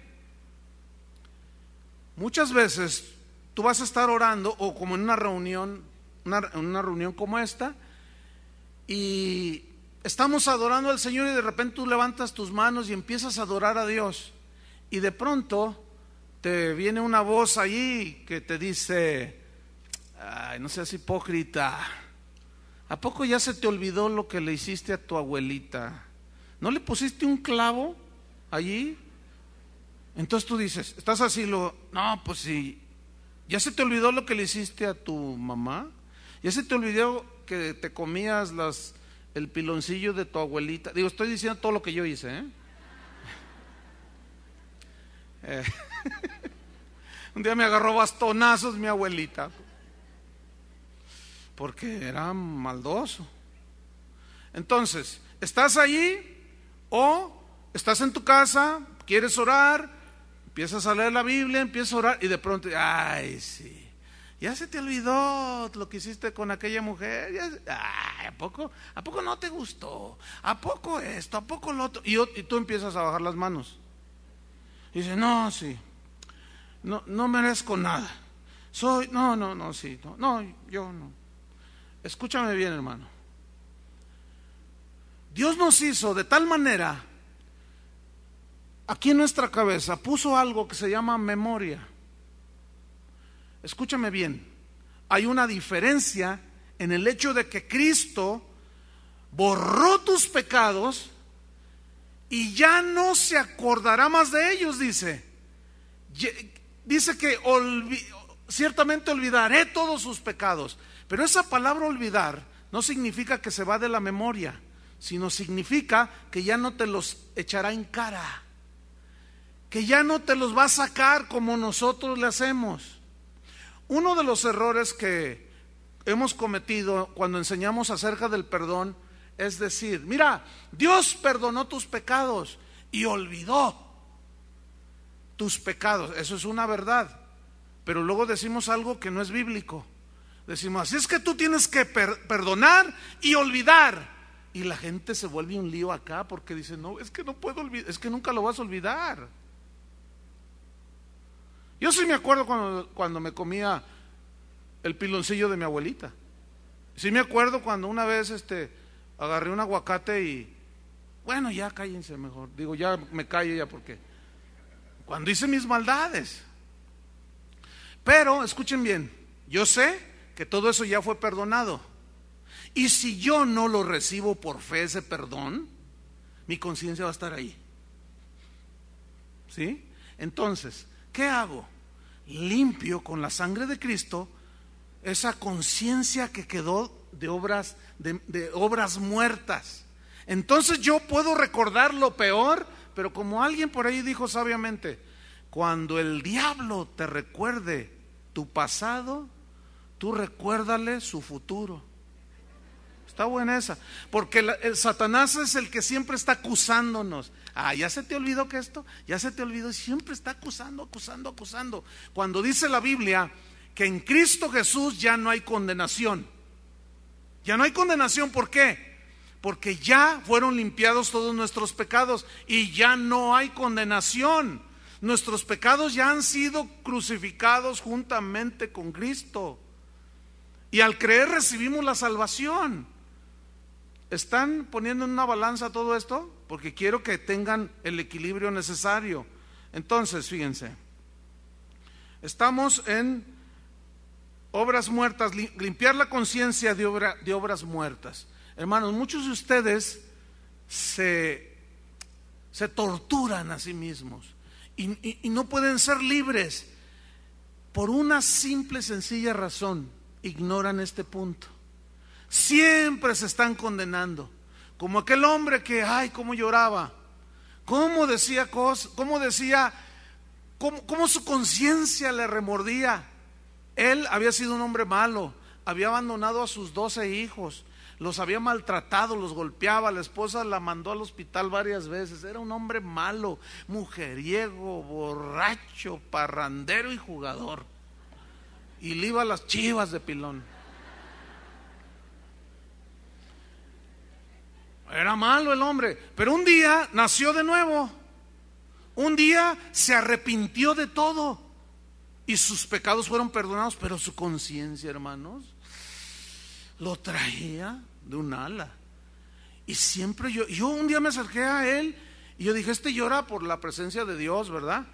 Muchas veces tú vas a estar orando o como en una reunión, una reunión como esta, y estamos adorando al Señor y de repente tú levantas tus manos y empiezas a adorar a Dios. Y de pronto te viene una voz allí que te dice, Ay, no seas hipócrita. ¿A poco ya se te olvidó lo que le hiciste a tu abuelita? ¿No le pusiste un clavo allí? Entonces tú dices, estás así, lo, no, pues sí, ¿ya se te olvidó lo que le hiciste a tu mamá? ¿Ya se te olvidó que te comías las el piloncillo de tu abuelita. Digo, estoy diciendo todo lo que yo hice. ¿eh? eh un día me agarró bastonazos mi abuelita, porque era maldoso. Entonces, ¿estás allí o estás en tu casa, quieres orar, empiezas a leer la Biblia, empiezas a orar y de pronto, ay, sí. Ya se te olvidó lo que hiciste con aquella mujer. ¿a, poco? ¿A poco no te gustó? ¿A poco esto? ¿A poco lo otro? Y, tú empiezas a bajar las manos. Y dices, no, sí. No, no merezco nada. Soy, no, no, no, sí. no, yo no. Escúchame bien, hermano. Dios nos hizo de tal manera, aquí en nuestra cabeza puso algo que se llama memoria escúchame bien, hay una diferencia en el hecho de que Cristo borró tus pecados y ya no se acordará más de ellos, dice. Dice que ciertamente olvidaré todos sus pecados, pero esa palabra olvidar no significa que se va de la memoria, sino significa que ya no te los echará en cara, que ya no te los va a sacar como nosotros le hacemos uno de los errores que hemos cometido cuando enseñamos acerca del perdón es decir, mira, Dios perdonó tus pecados y olvidó tus pecados. Eso es una verdad. Pero luego decimos algo que no es bíblico. Decimos, así es que tú tienes que perdonar y olvidar. Y la gente se vuelve un lío acá porque dice, no, es que no puedo olvidar, es que nunca lo vas a olvidar. Yo sí me acuerdo cuando, me comía el piloncillo de mi abuelita. Sí me acuerdo cuando una vez este, agarré un aguacate y, bueno, ya cállense mejor. Digo, ya me callo ya porque... Cuando hice mis maldades. Pero, escuchen bien, yo sé que todo eso ya fue perdonado. Y si yo no lo recibo por fe ese perdón, mi conciencia va a estar ahí. ¿Sí? Entonces, ¿Qué hago? Limpio con la sangre de Cristo esa conciencia que quedó de obras, de, obras muertas. Entonces yo puedo recordar lo peor, pero como alguien por ahí dijo sabiamente, cuando el diablo te recuerde tu pasado, tú recuérdale su futuro. Está buena esa. Porque el, Satanás es el que siempre está acusándonos. Ah, ya se te olvidó que esto, ya se te olvidó. Siempre está acusando, acusando, acusando. Cuando dice la Biblia que en Cristo Jesús ya no hay condenación. Ya no hay condenación, ¿por qué? Porque ya fueron limpiados todos nuestros pecados y ya no hay condenación. Nuestros pecados ya han sido crucificados juntamente con Cristo. Y al creer recibimos la salvación están poniendo en una balanza todo esto porque quiero que tengan el equilibrio necesario. Entonces, fíjense, estamos en obras muertas, limpiar la conciencia de, obras muertas. Hermanos, muchos de ustedes se, torturan a sí mismos y no pueden ser libres por una simple, sencilla razón. Ignoran este punto. Siempre se están condenando. Como aquel hombre que, ay, cómo lloraba. Cómo decía cosas, cómo decía, cómo, su conciencia le remordía. Él había sido un hombre malo, había abandonado a sus doce hijos, los había maltratado, los golpeaba, la esposa la mandó al hospital varias veces, era un hombre malo, mujeriego, borracho, parrandero y jugador. Y le iba a las chivas de pilón. Era malo el hombre, pero un día nació de nuevo. Un día se arrepintió de todo y sus pecados fueron perdonados, pero su conciencia, hermanos, lo traía de un ala. Y siempre yo, yo un día me acerqué a él y yo dije, este llora por la presencia de Dios, ¿verdad?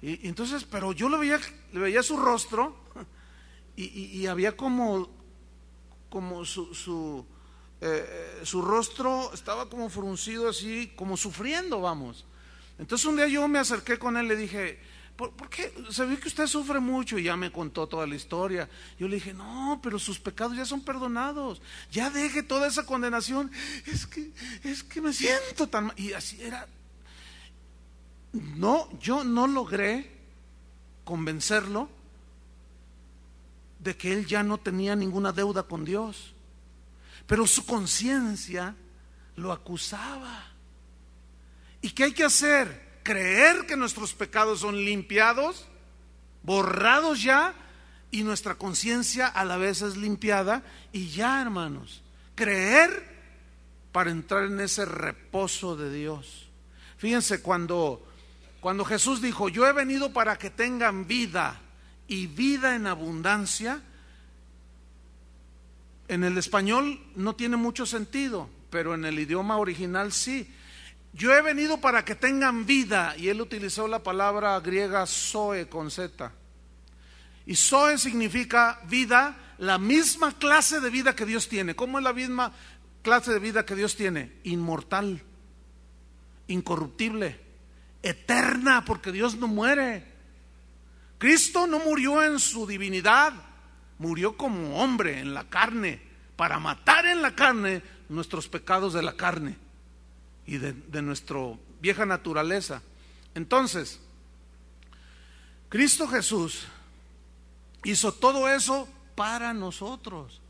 Y, entonces, pero yo le veía, veía su rostro y, y había como, como su, su eh, eh, su rostro estaba como fruncido así, como sufriendo, vamos. Entonces un día yo me acerqué con él, le dije, ¿por, qué? Se ve que usted sufre mucho y ya me contó toda la historia. Yo le dije, no, pero sus pecados ya son perdonados, ya deje toda esa condenación. Es que, es que me siento tan mal. Y así era. No, yo no logré convencerlo de que él ya no tenía ninguna deuda con Dios. Pero su conciencia lo acusaba. ¿Y qué hay que hacer? Creer que nuestros pecados son limpiados, borrados ya, y nuestra conciencia a la vez es limpiada. Y ya, hermanos, creer para entrar en ese reposo de Dios. Fíjense cuando, cuando Jesús dijo, yo he venido para que tengan vida y vida en abundancia, en el español no tiene mucho sentido, pero en el idioma original sí. Yo he venido para que tengan vida, y él utilizó la palabra griega zoe con zeta. Y zoe significa vida, la misma clase de vida que Dios tiene. ¿Cómo es la misma clase de vida que Dios tiene? Inmortal, incorruptible, eterna, porque Dios no muere. Cristo no murió en su divinidad, murió como hombre en la carne, para matar en la carne nuestros pecados de la carne y de, nuestra vieja naturaleza. Entonces, Cristo Jesús hizo todo eso para nosotros.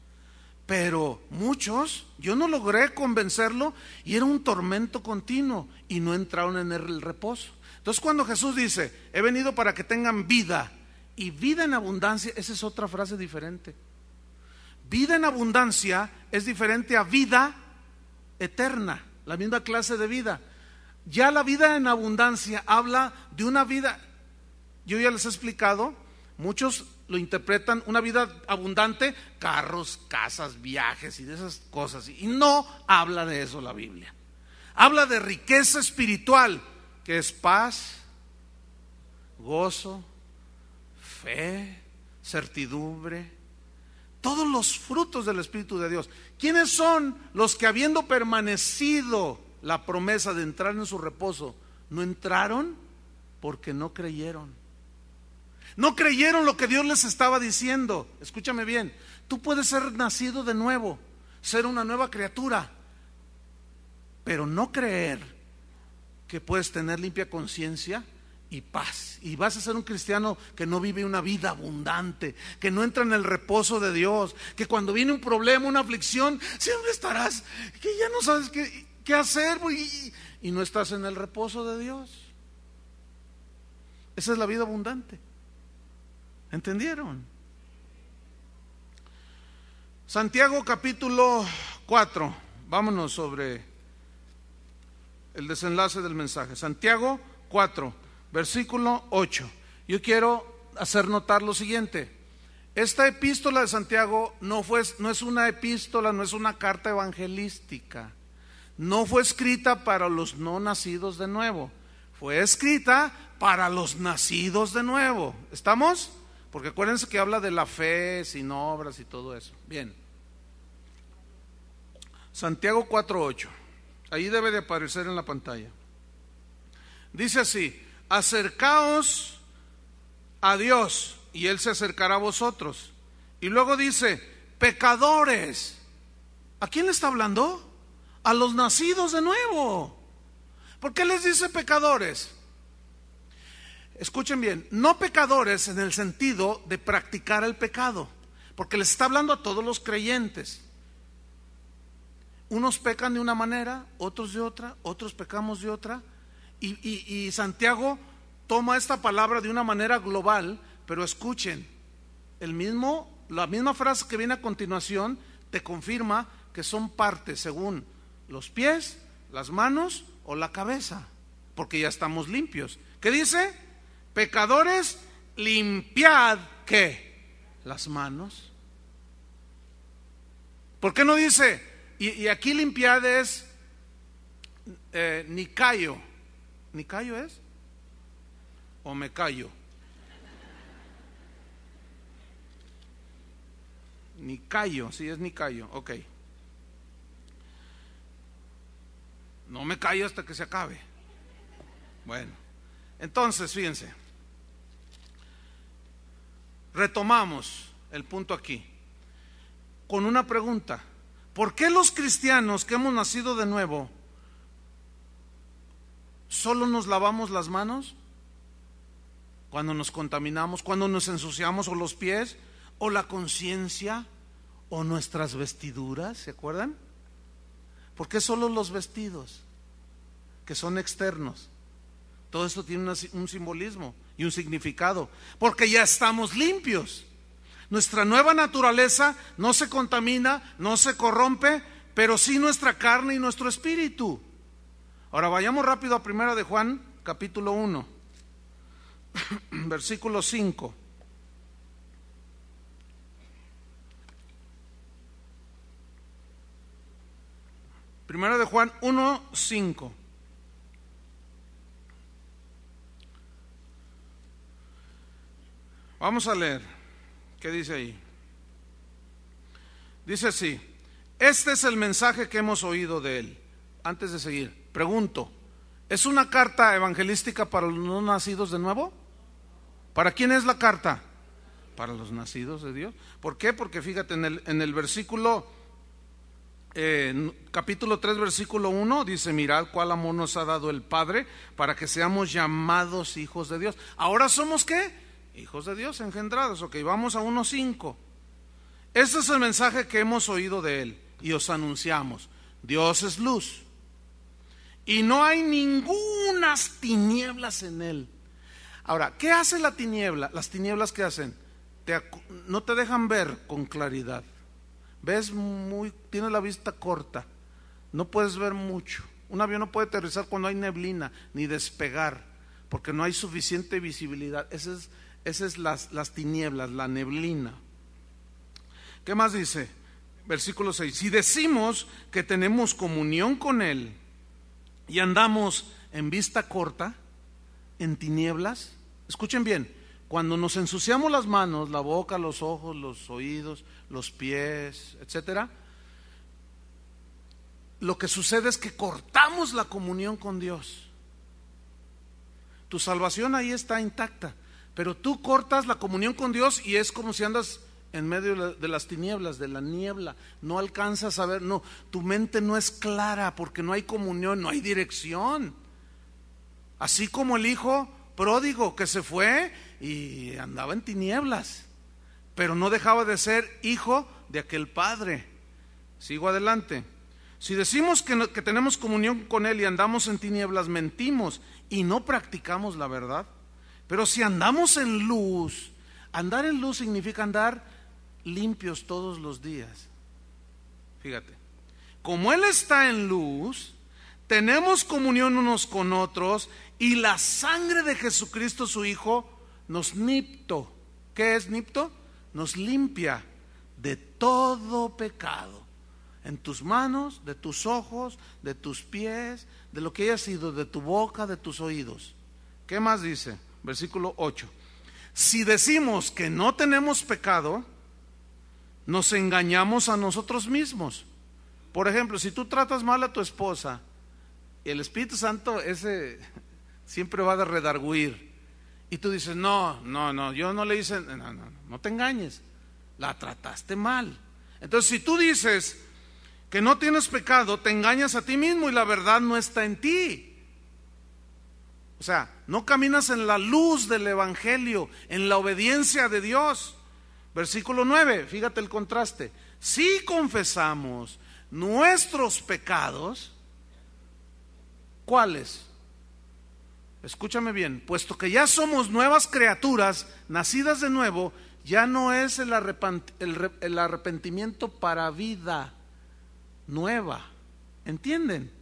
Pero muchos, yo no logré convencerlo y era un tormento continuo y no entraron en el reposo. Entonces cuando Jesús dice, he venido para que tengan vida y vida en abundancia, esa es otra frase diferente. Vida en abundancia es diferente a vida eterna, la misma clase de vida. Ya la vida en abundancia habla de una vida, yo ya les he explicado, muchos lo interpretan, una vida abundante, carros, casas, viajes y de esas cosas. Y no habla de eso la Biblia. Habla de riqueza espiritual, que es paz, gozo, fe, certidumbre, todos los frutos del Espíritu de Dios. ¿Quiénes son los que habiendo permanecido la promesa de entrar en su reposo, no entraron porque no creyeron? No creyeron lo que Dios les estaba diciendo. Escúchame bien, tú puedes ser nacido de nuevo, ser una nueva criatura, pero no creer que puedes tener limpia conciencia y paz. Y vas a ser un cristiano que no vive una vida abundante, que no entra en el reposo de Dios, que cuando viene un problema, una aflicción, siempre estarás, que ya no sabes qué, qué hacer y, y no estás en el reposo de Dios. Esa es la vida abundante. ¿Entendieron? Santiago capítulo 4. Vámonos sobre el desenlace del mensaje. Santiago 4 versículo 8. Yo quiero hacer notar lo siguiente. Esta epístola de Santiago no, no es una epístola, no es una carta evangelística. No fue escrita para los no nacidos de nuevo. Fue escrita para los nacidos de nuevo. ¿Estamos? Porque acuérdense que habla de la fe sin obras y todo eso. Bien. Santiago 4.8. Ahí debe de aparecer en la pantalla. Dice así, acercaos a Dios y Él se acercará a vosotros. Y luego dice, pecadores. ¿A quién le está hablando? A los nacidos de nuevo. ¿Por qué les dice pecadores? Escuchen bien, no pecadores en el sentido de practicar el pecado, porque les está hablando a todos los creyentes. Unos pecan de una manera, otros de otra, otros pecamos de otra, y, Santiago toma esta palabra de una manera global, pero escuchen, el mismo, la misma frase que viene a continuación te confirma que son partes según los pies, las manos o la cabeza, porque ya estamos limpios. ¿Qué dice? Pecadores, limpiad qué? Las manos. ¿Por qué no dice? Y, aquí limpiad es eh, nicayo, ¿Ni callo es? ¿O me callo? Ni callo, sí es ni callo, ok. No me callo hasta que se acabe. Bueno, entonces fíjense, retomamos el punto aquí con una pregunta. ¿Por qué los cristianos que hemos nacido de nuevo solo nos lavamos las manos cuando nos contaminamos, cuando nos ensuciamos o los pies, o la conciencia, o nuestras vestiduras, ¿se acuerdan? Porque solo los vestidos, que son externos, todo esto tiene un simbolismo y un significado, porque ya estamos limpios. Nuestra nueva naturaleza no se contamina, no se corrompe, pero sí nuestra carne y nuestro espíritu. Ahora vayamos rápido a Primera de Juan, capítulo 1, versículo 5. Primera de Juan 1, 5. Vamos a leer. ¿Qué dice ahí? Dice así, este es el mensaje que hemos oído de él. Antes de seguir, Pregunto, ¿es una carta evangelística para los no nacidos de nuevo? ¿Para quién es la carta? Para los nacidos de Dios. ¿Por qué? Porque fíjate, en el, versículo, eh, capítulo 3, versículo 1, dice, mirad cuál amor nos ha dado el Padre para que seamos llamados hijos de Dios. ¿Ahora somos qué? Hijos de Dios engendrados. Ok, vamos a cinco. Este es el mensaje que hemos oído de Él y os anunciamos. Dios es luz y no hay ninguna tinieblas en él. Ahora, ¿qué hace la tiniebla? Las tinieblas que hacen no te dejan ver con claridad. Ves muy, tienes la vista corta, no puedes ver mucho. Un avión no puede aterrizar cuando hay neblina ni despegar, porque no hay suficiente visibilidad. Esas es, esa es las, las tinieblas, la neblina. ¿Qué más dice? Versículo 6. Si decimos que tenemos comunión con Él y andamos en vista corta, en tinieblas. Escuchen bien, cuando nos ensuciamos las manos, la boca, los ojos, los oídos, los pies, etcétera, lo que sucede es que cortamos la comunión con Dios. Tu salvación ahí está intacta, pero tú cortas la comunión con Dios y es como si andas en medio de las tinieblas, de la niebla. No alcanzas a ver, no, tu mente no es clara porque no hay comunión, no hay dirección. Así como el hijo pródigo que se fue y andaba en tinieblas, pero no dejaba de ser hijo de aquel padre. Sigo adelante. Si decimos que, que tenemos comunión con Él y andamos en tinieblas, mentimos y no practicamos la verdad. Pero si andamos en luz, andar en luz significa andar limpios todos los días. Fíjate, como Él está en luz, tenemos comunión unos con otros y la sangre de Jesucristo su Hijo nos nipto. ¿Qué es nipto? Nos limpia de todo pecado. En tus manos, de tus ojos, de tus pies, de lo que haya sido, de tu boca, de tus oídos. ¿Qué más dice? Versículo 8. Si decimos que no tenemos pecado, nos engañamos a nosotros mismos. Por ejemplo, si tú tratas mal a tu esposa, el Espíritu Santo ese siempre va a redarguir. Y tú dices, no, no, no, yo no le hice, no, no, no te engañes, la trataste mal. Entonces, si tú dices que no tienes pecado, te engañas a ti mismo y la verdad no está en ti. O sea, no caminas en la luz del Evangelio, en la obediencia de Dios. Versículo 9, fíjate el contraste. Si confesamos nuestros pecados, ¿cuáles? Escúchame bien, puesto que ya somos nuevas criaturas, nacidas de nuevo, ya no es el, el arrepentimiento para vida nueva. ¿Entienden?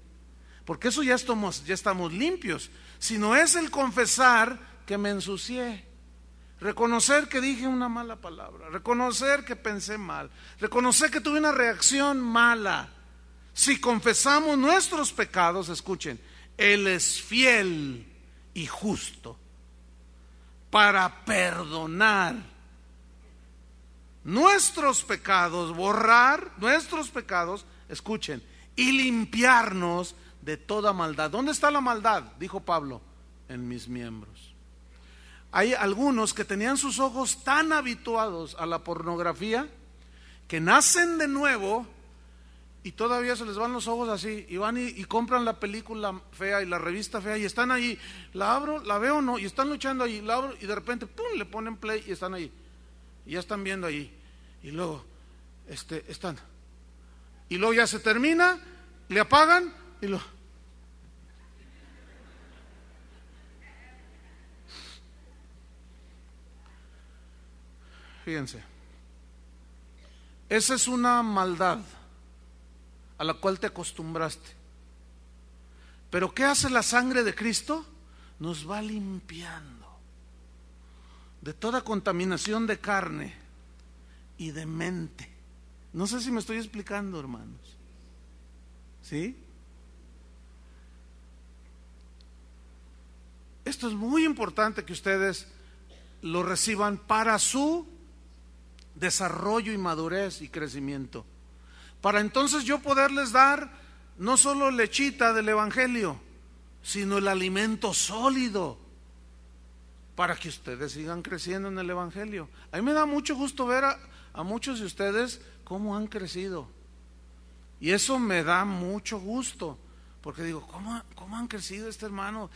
Porque eso ya estamos, ya estamos limpios, sino es el confesar que me ensucié Reconocer que dije una mala palabra, reconocer que pensé mal, reconocer que tuve una reacción mala. Si confesamos nuestros pecados, escuchen, Él es fiel y justo para perdonar nuestros pecados, borrar nuestros pecados, escuchen, y limpiarnos de toda maldad. ¿Dónde está la maldad? Dijo Pablo, en mis miembros hay algunos que tenían sus ojos tan habituados a la pornografía que nacen de nuevo y todavía se les van los ojos así y van y, compran la película fea y la revista fea y están ahí, la abro, la veo o no, y están luchando ahí, la abro y de repente, ¡pum!, le ponen play y están ahí. Y ya están viendo ahí. Y luego, este, están. Y luego ya se termina, le apagan y lo Fíjense. Esa es una maldad a la cual te acostumbraste. Pero ¿qué hace la sangre de Cristo? Nos va limpiando de toda contaminación de carne y de mente. No sé si me estoy explicando, hermanos. ¿Sí? Esto es muy importante que ustedes lo reciban para su desarrollo y madurez y crecimiento. Para entonces yo poderles dar no solo lechita del Evangelio, sino el alimento sólido para que ustedes sigan creciendo en el Evangelio. A mí me da mucho gusto ver a, muchos de ustedes cómo han crecido. Y eso me da mucho gusto, porque digo, ¿cómo, cómo han crecido este hermano?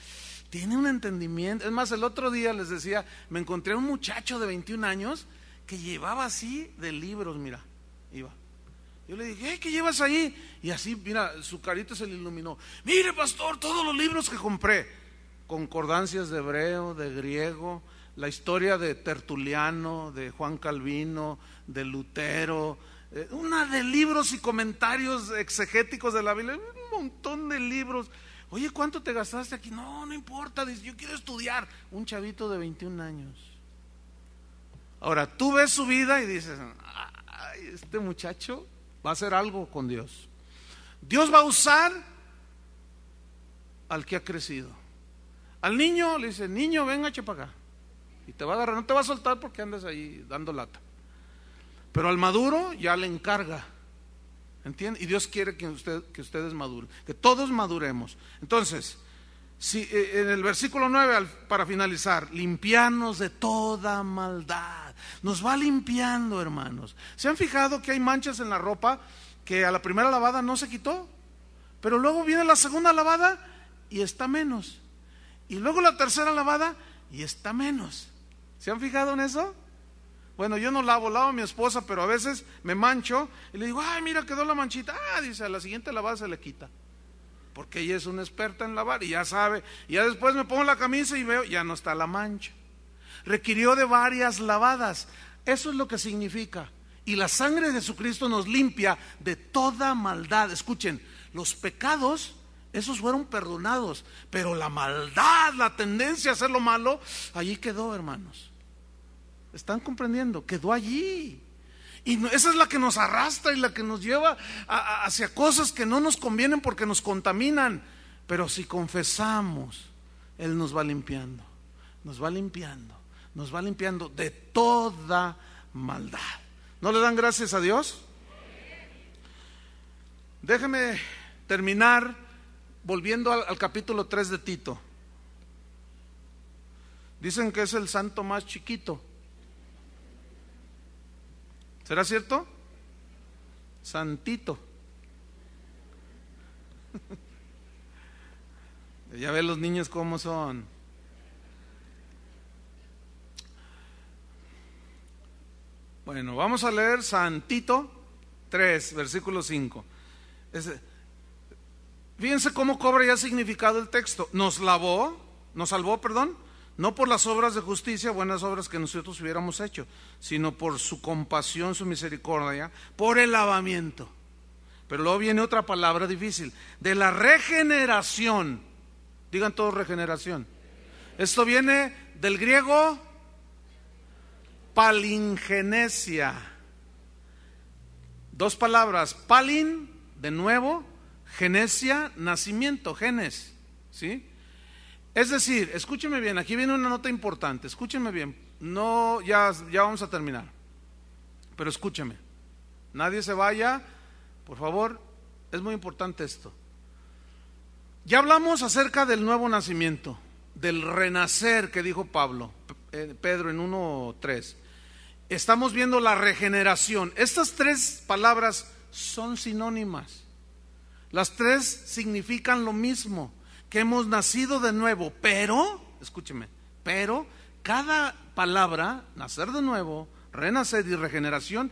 Tiene un entendimiento. Es más, el otro día les decía, me encontré a un muchacho de 21 años que llevaba así de libros, mira, iba. Yo le dije, eh, ¿qué llevas ahí? Y así, mira, su carita se le iluminó. Mire, pastor, todos los libros que compré. Concordancias de hebreo, de griego, la historia de Tertuliano, de Juan Calvino, de Lutero, eh, una de libros y comentarios exegéticos de la Biblia, un montón de libros. Oye, ¿cuánto te gastaste aquí? No, no importa, dice, yo quiero estudiar. Un chavito de 21 años. Ahora, tú ves su vida y dices, este muchacho va a hacer algo con Dios. Dios va a usar al que ha crecido. Al niño le dice, niño, venga, para acá. Y te va a agarrar, no te va a soltar porque andas ahí dando lata. Pero al maduro ya le encarga. ¿Entiendes? Y Dios quiere que, ustedes maduren, que todos maduremos. Entonces, eh, en el versículo 9, para finalizar, limpianos de toda maldad. Nos va limpiando, hermanos. ¿Se han fijado que hay manchas en la ropa que a la primera lavada no se quitó? Pero luego viene la segunda lavada y está menos. Y luego la tercera lavada y está menos. ¿Se han fijado en eso? Bueno, yo no lavo, lavo a mi esposa, pero a veces me mancho y le digo, ay, mira, quedó la manchita. Ah, dice, a la siguiente lavada se le quita. Porque ella es una experta en lavar y ya sabe. Y ya después me pongo la camisa y veo, ya no está la mancha requirió de varias lavadas. Eso es lo que significa. Y la sangre de Jesucristo nos limpia de toda maldad. Escuchen, los pecados, esos fueron perdonados, pero la maldad, la tendencia a hacer lo malo, allí quedó, hermanos. ¿Están comprendiendo? Quedó allí. Y esa es la que nos arrastra y la que nos lleva hacia cosas que no nos convienen porque nos contaminan. Pero si confesamos, Él nos va limpiando, nos va limpiando nos va limpiando de toda maldad. ¿No le dan gracias a Dios? Déjeme terminar volviendo al, capítulo 3 de Tito. Dicen que es el santo más chiquito. ¿Será cierto? Santito. ya ve los niños cómo son. Bueno, vamos a leer Santito 3, versículo 5. fíjense cómo cobra ya significado el texto. Nos lavó, nos salvó, perdón, no por las obras de justicia, buenas obras que nosotros hubiéramos hecho, sino por su compasión, su misericordia, por el lavamiento. Pero luego viene otra palabra difícil, de la regeneración. Digan todos regeneración. Esto viene del griego palingenesia. Dos palabras, palin, de nuevo, genesia, nacimiento, genes, ¿sí? Es decir, escúcheme bien, aquí viene una nota importante, escúcheme bien, no, ya, ya vamos a terminar, pero escúcheme, nadie se vaya, por favor, es muy importante esto. Ya hablamos acerca del nuevo nacimiento, del renacer que dijo Pablo, eh, Pedro en 1.3 estamos viendo la regeneración. Estas tres palabras son sinónimas. Las tres significan lo mismo, que hemos nacido de nuevo, pero, escúcheme, pero cada palabra, nacer de nuevo, renacer y regeneración,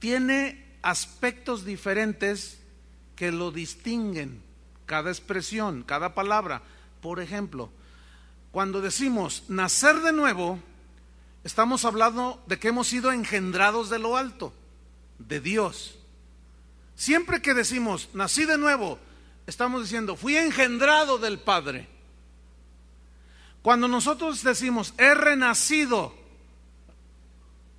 tiene aspectos diferentes que lo distinguen, cada expresión, cada palabra. Por ejemplo, cuando decimos nacer de nuevo, Estamos hablando de que hemos sido engendrados de lo alto, de Dios. Siempre que decimos, nací de nuevo, estamos diciendo, fui engendrado del Padre. Cuando nosotros decimos, he renacido,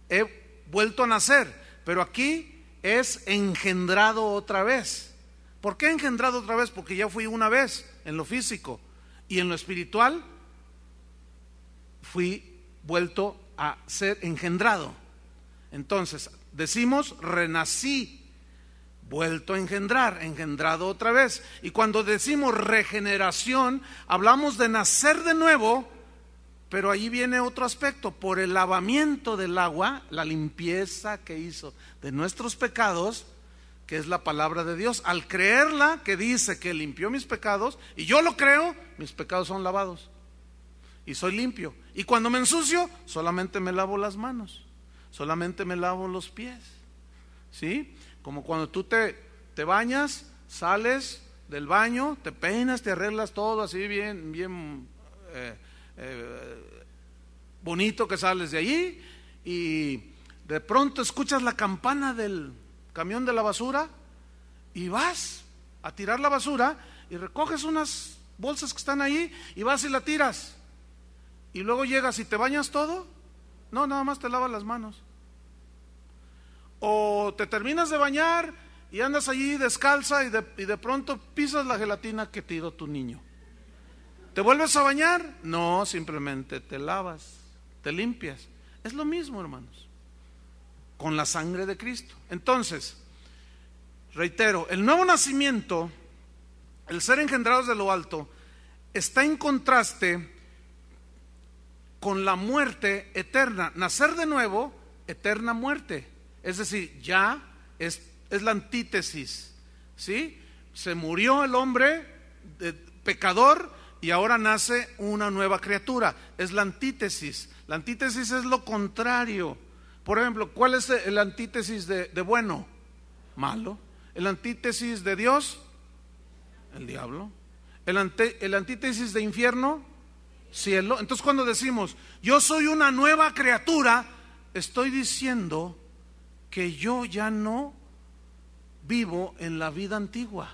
he vuelto a nacer, pero aquí es engendrado otra vez. ¿Por qué engendrado otra vez? Porque ya fui una vez en lo físico y en lo espiritual fui vuelto a ser engendrado. Entonces, decimos, renací, vuelto a engendrar, engendrado otra vez. Y cuando decimos regeneración, hablamos de nacer de nuevo, pero ahí viene otro aspecto, por el lavamiento del agua, la limpieza que hizo de nuestros pecados, que es la palabra de Dios. Al creerla, que dice que limpió mis pecados, y yo lo creo, mis pecados son lavados. Y soy limpio. Y cuando me ensucio, solamente me lavo las manos, solamente me lavo los pies. ¿Sí? Como cuando tú te, te bañas, sales del baño, te peinas, te arreglas todo así bien, bien eh, eh, bonito que sales de allí y de pronto escuchas la campana del camión de la basura y vas a tirar la basura y recoges unas bolsas que están ahí y vas y la tiras. Y luego llegas y te bañas todo. No, nada más te lavas las manos. O te terminas de bañar y andas allí descalza y de, pronto pisas la gelatina que tiró tu niño. ¿Te vuelves a bañar? No, simplemente te lavas, te limpias. Es lo mismo, hermanos, con la sangre de Cristo. Entonces, reitero, el nuevo nacimiento, el ser engendrados de lo alto, está en contraste con la muerte eterna. Nacer de nuevo, eterna muerte. Es decir, ya es, la antítesis. ¿Sí? Se murió el hombre pecador y ahora nace una nueva criatura. Es la antítesis. La antítesis es lo contrario. Por ejemplo, ¿cuál es el antítesis de, bueno? Malo. ¿El antítesis de Dios? El diablo. ¿El, el antítesis de infierno? cielo. Entonces cuando decimos, yo soy una nueva criatura, estoy diciendo que yo ya no vivo en la vida antigua.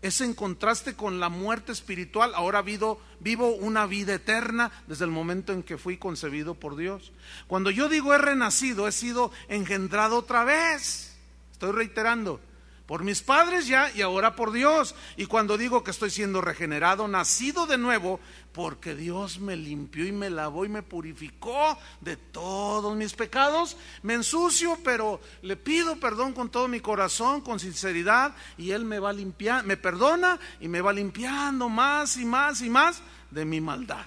Es en contraste con la muerte espiritual. Ahora vivo, vivo una vida eterna desde el momento en que fui concebido por Dios. Cuando yo digo he renacido, he sido engendrado otra vez. Estoy reiterando por mis padres ya y ahora por Dios. Y cuando digo que estoy siendo regenerado, nacido de nuevo, porque Dios me limpió y me lavó y me purificó de todos mis pecados, me ensucio, pero le pido perdón con todo mi corazón, con sinceridad, y Él me va limpiando, me perdona y me va limpiando más y más y más de mi maldad.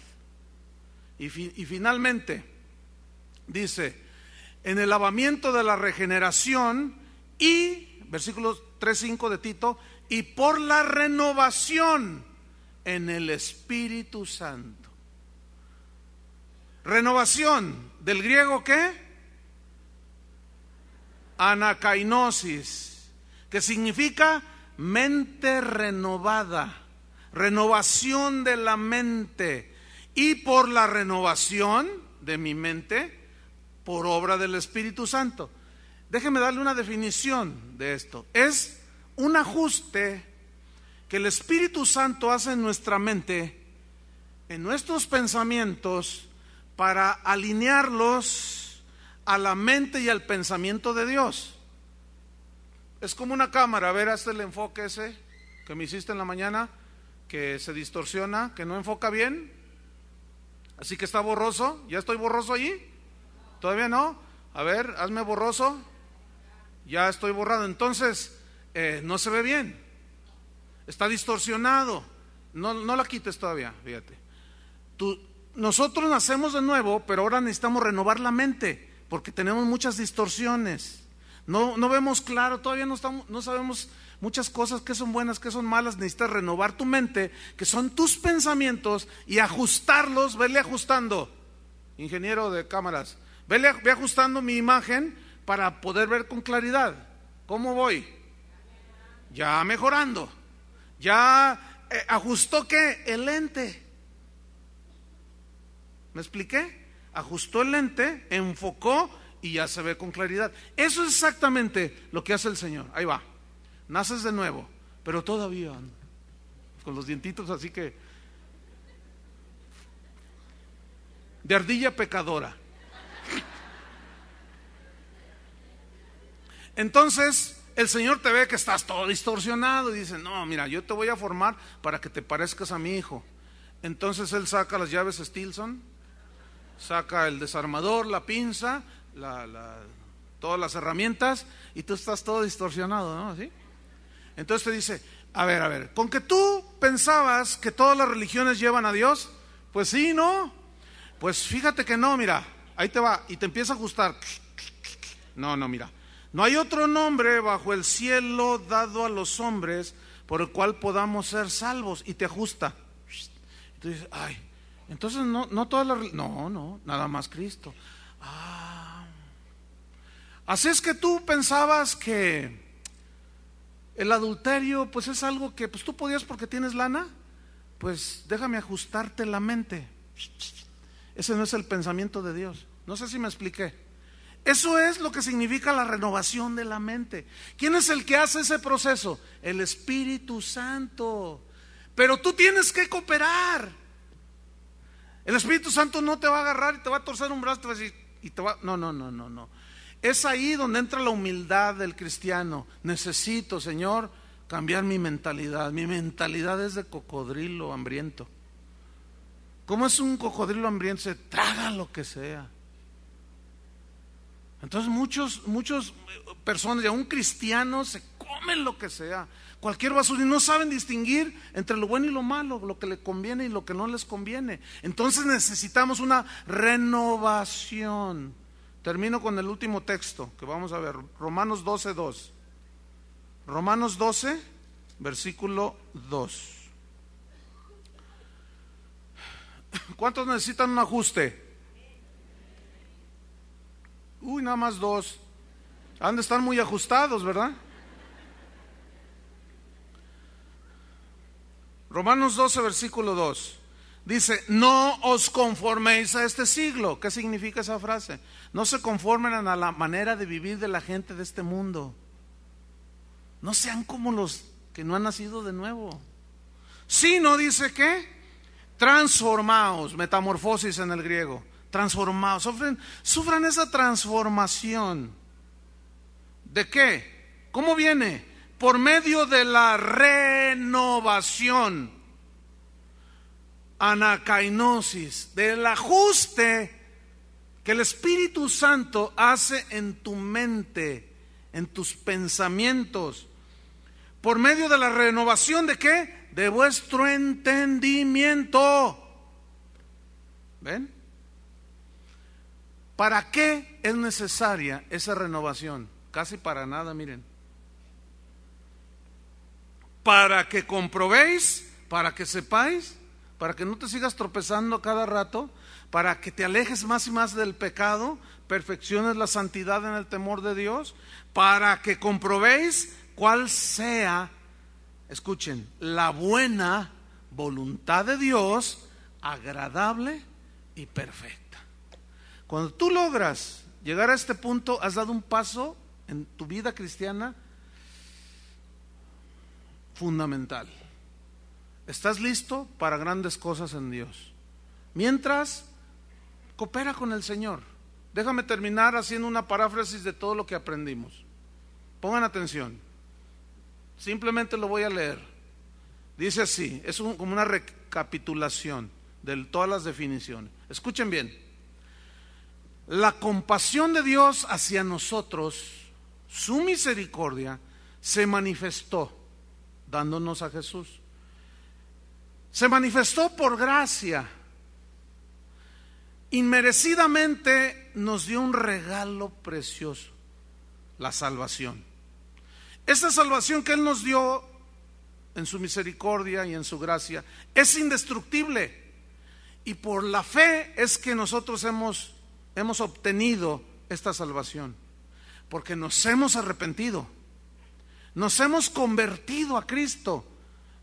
Y, y finalmente, dice, en el lavamiento de la regeneración y versículos 3.5 de Tito, y por la renovación en el Espíritu Santo. Renovación, del griego qué? Anacainosis, que significa mente renovada, renovación de la mente. Y por la renovación de mi mente, por obra del Espíritu Santo. Déjeme darle una definición de esto. Es un ajuste que el Espíritu Santo hace en nuestra mente, en nuestros pensamientos, para alinearlos a la mente y al pensamiento de Dios. Es como una cámara, a ver, hasta el enfoque ese que me hiciste en la mañana, que se distorsiona, que no enfoca bien. Así que está borroso, ¿ya estoy borroso allí? ¿Todavía no? A ver, hazme borroso ya estoy borrado, entonces eh, no se ve bien, está distorsionado, no, no la quites todavía, fíjate. nosotros nacemos de nuevo, pero ahora necesitamos renovar la mente, porque tenemos muchas distorsiones. No, no vemos claro, todavía no, estamos, no sabemos muchas cosas que son buenas, que son malas. Necesitas renovar tu mente, que son tus pensamientos, y ajustarlos, verle ajustando. Ingeniero de cámaras, Vele ve ajustando mi imagen para poder ver con claridad cómo voy. Ya mejorando. Ya eh, ajustó que el lente. ¿Me expliqué? Ajustó el lente, enfocó y ya se ve con claridad. Eso es exactamente lo que hace el Señor. Ahí va. Naces de nuevo, pero todavía con los dientitos así que de ardilla pecadora. Entonces, el Señor te ve que estás todo distorsionado y dice, no, mira, yo te voy a formar para que te parezcas a mi hijo. Entonces Él saca las llaves Stilson, saca el desarmador, la pinza, todas las herramientas y tú estás todo distorsionado, ¿no? Entonces te dice, a ver, a ver, con que tú pensabas que todas las religiones llevan a Dios, pues sí, ¿no? Pues fíjate que no, mira, ahí te va y te empieza a ajustar, No, no, mira no hay otro nombre bajo el cielo dado a los hombres por el cual podamos ser salvos y te ajusta. Entonces, ay, entonces no, no todas las... No, no, nada más Cristo. Ah. Así es que tú pensabas que el adulterio pues es algo que pues tú podías porque tienes lana, pues déjame ajustarte la mente. Ese no es el pensamiento de Dios. No sé si me expliqué. Eso es lo que significa la renovación de la mente. ¿Quién es el que hace ese proceso? El Espíritu Santo. Pero tú tienes que cooperar. El Espíritu Santo no te va a agarrar y te va a torcer un brazo y te va no, no, no, no, no. Es ahí donde entra la humildad del cristiano. Necesito, Señor, cambiar mi mentalidad. Mi mentalidad es de cocodrilo hambriento. ¿Cómo es un cocodrilo hambriento? Se traga lo que sea. Entonces muchos, muchos eh, personas, y un cristiano se comen lo que sea, cualquier basura, y no saben distinguir entre lo bueno y lo malo, lo que le conviene y lo que no les conviene. Entonces necesitamos una renovación. Termino con el último texto que vamos a ver, Romanos 12, 2. Romanos 12, versículo 2. ¿Cuántos necesitan un ajuste? Uy, nada más dos. Han de estar muy ajustados, ¿verdad? Romanos 12, versículo 2. Dice, no os conforméis a este siglo. ¿Qué significa esa frase? No se conformen a la manera de vivir de la gente de este mundo. No sean como los que no han nacido de nuevo. no dice que transformaos, metamorfosis en el griego transformados, sufren, sufran esa transformación. ¿De qué? ¿Cómo viene? Por medio de la renovación, anacainosis, del ajuste que el Espíritu Santo hace en tu mente, en tus pensamientos, por medio de la renovación de qué? De vuestro entendimiento. ¿Ven? ¿Para qué es necesaria esa renovación? Casi para nada, miren. Para que comprobéis, para que sepáis, para que no te sigas tropezando cada rato, para que te alejes más y más del pecado, perfecciones la santidad en el temor de Dios, para que comprobéis cuál sea, escuchen, la buena voluntad de Dios, agradable y perfecta. Cuando tú logras llegar a este punto, has dado un paso en tu vida cristiana fundamental. Estás listo para grandes cosas en Dios. Mientras, coopera con el Señor. Déjame terminar haciendo una paráfrasis de todo lo que aprendimos. Pongan atención. Simplemente lo voy a leer. Dice así, es como una recapitulación de todas las definiciones. Escuchen bien la compasión de Dios hacia nosotros, su misericordia, se manifestó dándonos a Jesús. Se manifestó por gracia. Inmerecidamente nos dio un regalo precioso, la salvación. Esta salvación que Él nos dio en su misericordia y en su gracia es indestructible. Y por la fe es que nosotros hemos hemos obtenido esta salvación? Porque nos hemos arrepentido, nos hemos convertido a Cristo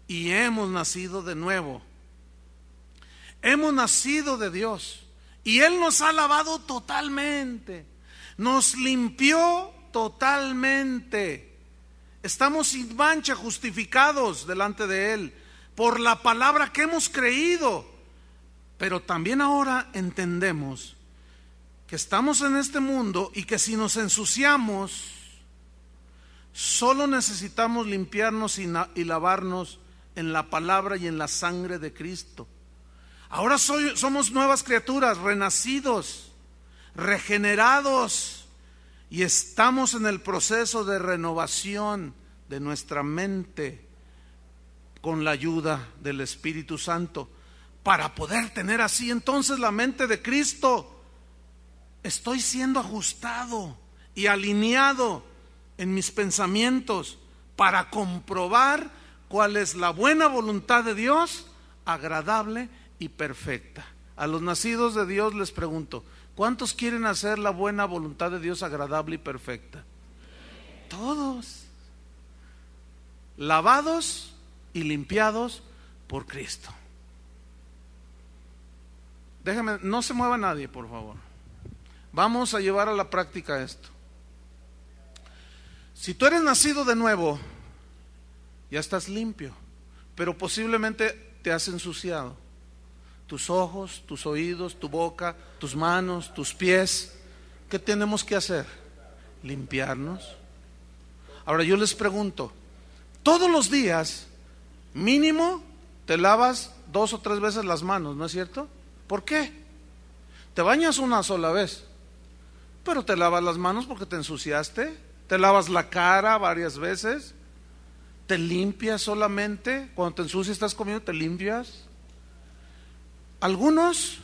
y hemos nacido de nuevo. Hemos nacido de Dios y Él nos ha lavado totalmente, nos limpió totalmente. Estamos sin mancha, justificados delante de Él por la palabra que hemos creído. Pero también ahora entendemos que estamos en este mundo y que si nos ensuciamos, solo necesitamos limpiarnos y, lavarnos en la palabra y en la sangre de Cristo. Ahora somos nuevas criaturas, renacidos, regenerados y estamos en el proceso de renovación de nuestra mente con la ayuda del Espíritu Santo para poder tener así entonces la mente de Cristo estoy siendo ajustado y alineado en mis pensamientos para comprobar cuál es la buena voluntad de Dios, agradable y perfecta. A los nacidos de Dios les pregunto, ¿cuántos quieren hacer la buena voluntad de Dios agradable y perfecta? Todos. Lavados y limpiados por Cristo. Déjame, no se mueva nadie, por favor. Vamos a llevar a la práctica esto. Si tú eres nacido de nuevo, ya estás limpio, pero posiblemente te has ensuciado. Tus ojos, tus oídos, tu boca, tus manos, tus pies. ¿Qué tenemos que hacer? Limpiarnos. Ahora yo les pregunto, todos los días, mínimo, te lavas dos o tres veces las manos, ¿no es cierto? ¿Por qué? Te bañas una sola vez pero te lavas las manos porque te ensuciaste, te lavas la cara varias veces, te limpias solamente, cuando te ensucias estás comiendo, te limpias. Algunos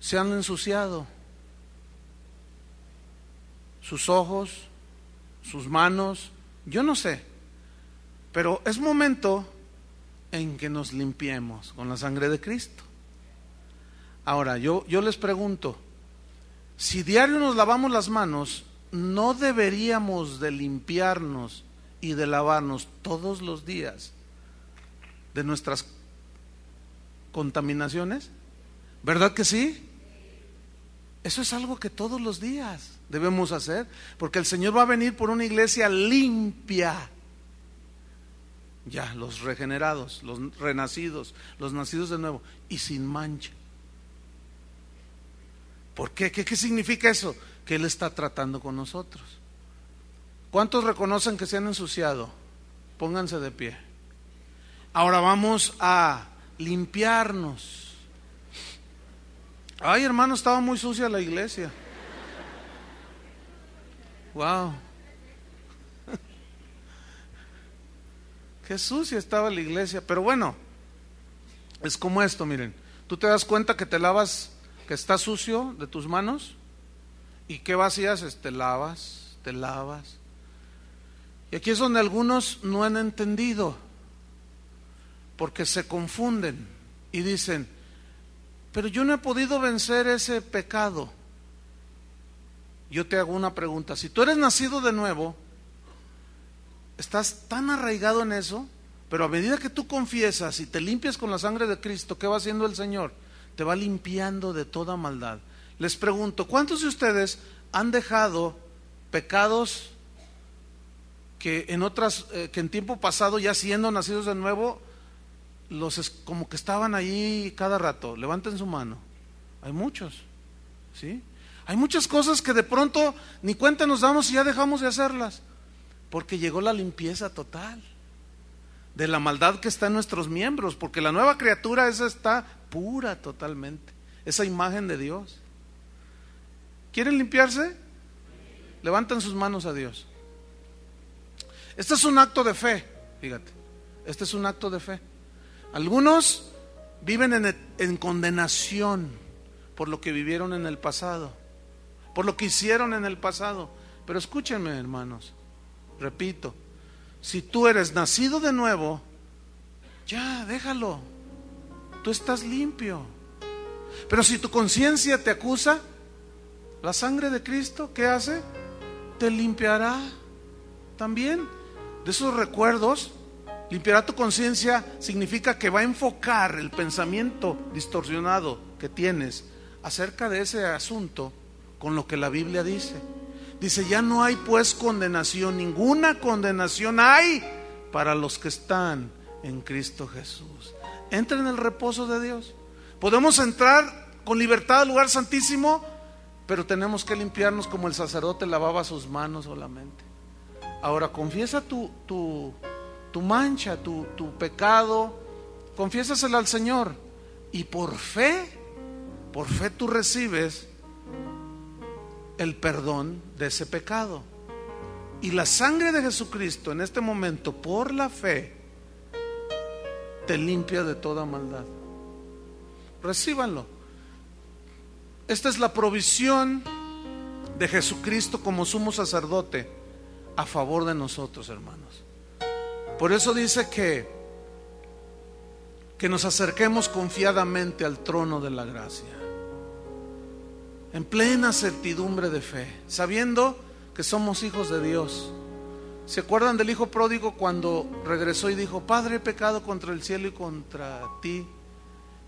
se han ensuciado sus ojos, sus manos, yo no sé, pero es momento en que nos limpiemos con la sangre de Cristo. Ahora, yo, yo les pregunto, si diario nos lavamos las manos, no deberíamos de limpiarnos y de lavarnos todos los días de nuestras contaminaciones? ¿Verdad que sí? Eso es algo que todos los días debemos hacer, porque el Señor va a venir por una iglesia limpia. Ya, los regenerados, los renacidos, los nacidos de nuevo y sin mancha. ¿Por qué? qué? significa eso? Que Él está tratando con nosotros. ¿Cuántos reconocen que se han ensuciado? Pónganse de pie. Ahora vamos a limpiarnos. Ay, hermano, estaba muy sucia la iglesia. Wow. Qué sucia estaba la iglesia. Pero bueno, es como esto, miren. Tú te das cuenta que te lavas está sucio de tus manos y qué vacías te lavas, te lavas. Y aquí es donde algunos no han entendido, porque se confunden y dicen, pero yo no he podido vencer ese pecado. Yo te hago una pregunta, si tú eres nacido de nuevo, estás tan arraigado en eso, pero a medida que tú confiesas y te limpias con la sangre de Cristo, ¿qué va haciendo el Señor? te va limpiando de toda maldad. Les pregunto, ¿cuántos de ustedes han dejado pecados que en otras eh, que en tiempo pasado ya siendo nacidos de nuevo los como que estaban ahí cada rato? Levanten su mano. Hay muchos. ¿Sí? Hay muchas cosas que de pronto ni cuenta nos damos y ya dejamos de hacerlas porque llegó la limpieza total de la maldad que está en nuestros miembros, porque la nueva criatura esa está pura totalmente, esa imagen de Dios. ¿Quieren limpiarse? Levantan sus manos a Dios. Este es un acto de fe, fíjate, este es un acto de fe. Algunos viven en, en condenación por lo que vivieron en el pasado, por lo que hicieron en el pasado. Pero escúchenme, hermanos, repito, si tú eres nacido de nuevo, ya, déjalo. Tú estás limpio. Pero si tu conciencia te acusa, la sangre de Cristo, ¿qué hace? Te limpiará también de esos recuerdos. Limpiará tu conciencia significa que va a enfocar el pensamiento distorsionado que tienes acerca de ese asunto con lo que la Biblia dice. Dice, ya no hay pues condenación, ninguna condenación hay para los que están en Cristo Jesús. Entra en el reposo de Dios. Podemos entrar con libertad al lugar santísimo, pero tenemos que limpiarnos como el sacerdote lavaba sus manos solamente. Ahora, confiesa tu, tu mancha, tu, tu pecado, confiésaselo al Señor y por fe, por fe tú recibes el perdón de ese pecado. Y la sangre de Jesucristo en este momento, por la fe, te limpia de toda maldad. Recíbanlo. Esta es la provisión de Jesucristo como sumo sacerdote a favor de nosotros, hermanos. Por eso dice que que nos acerquemos confiadamente al trono de la gracia en plena certidumbre de fe, sabiendo que somos hijos de Dios. ¿Se acuerdan del hijo pródigo cuando regresó y dijo, Padre, he pecado contra el cielo y contra ti?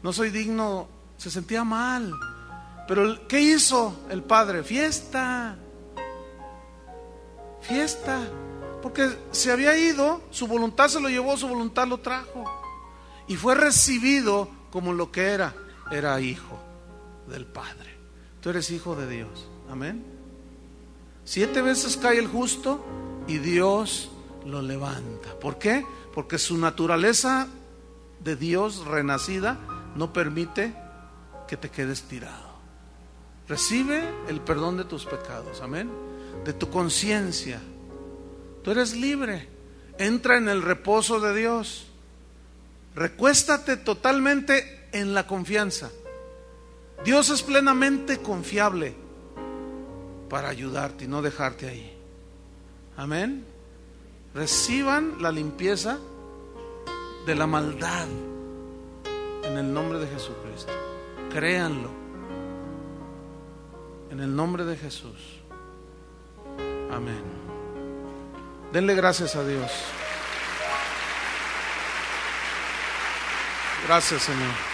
No soy digno, se sentía mal. Pero ¿qué hizo el padre? Fiesta. Fiesta. Porque se había ido, su voluntad se lo llevó, su voluntad lo trajo. Y fue recibido como lo que era, era hijo del padre. Tú eres hijo de Dios. Amén. Siete veces cae el justo y Dios lo levanta. ¿Por qué? Porque su naturaleza de Dios renacida no permite que te quedes tirado. Recibe el perdón de tus pecados, amén, de tu conciencia. Tú eres libre. Entra en el reposo de Dios. Recuéstate totalmente en la confianza. Dios es plenamente confiable para ayudarte y no dejarte ahí. Amén. Reciban la limpieza de la maldad en el nombre de Jesucristo. Créanlo. En el nombre de Jesús. Amén. Denle gracias a Dios. Gracias, Señor.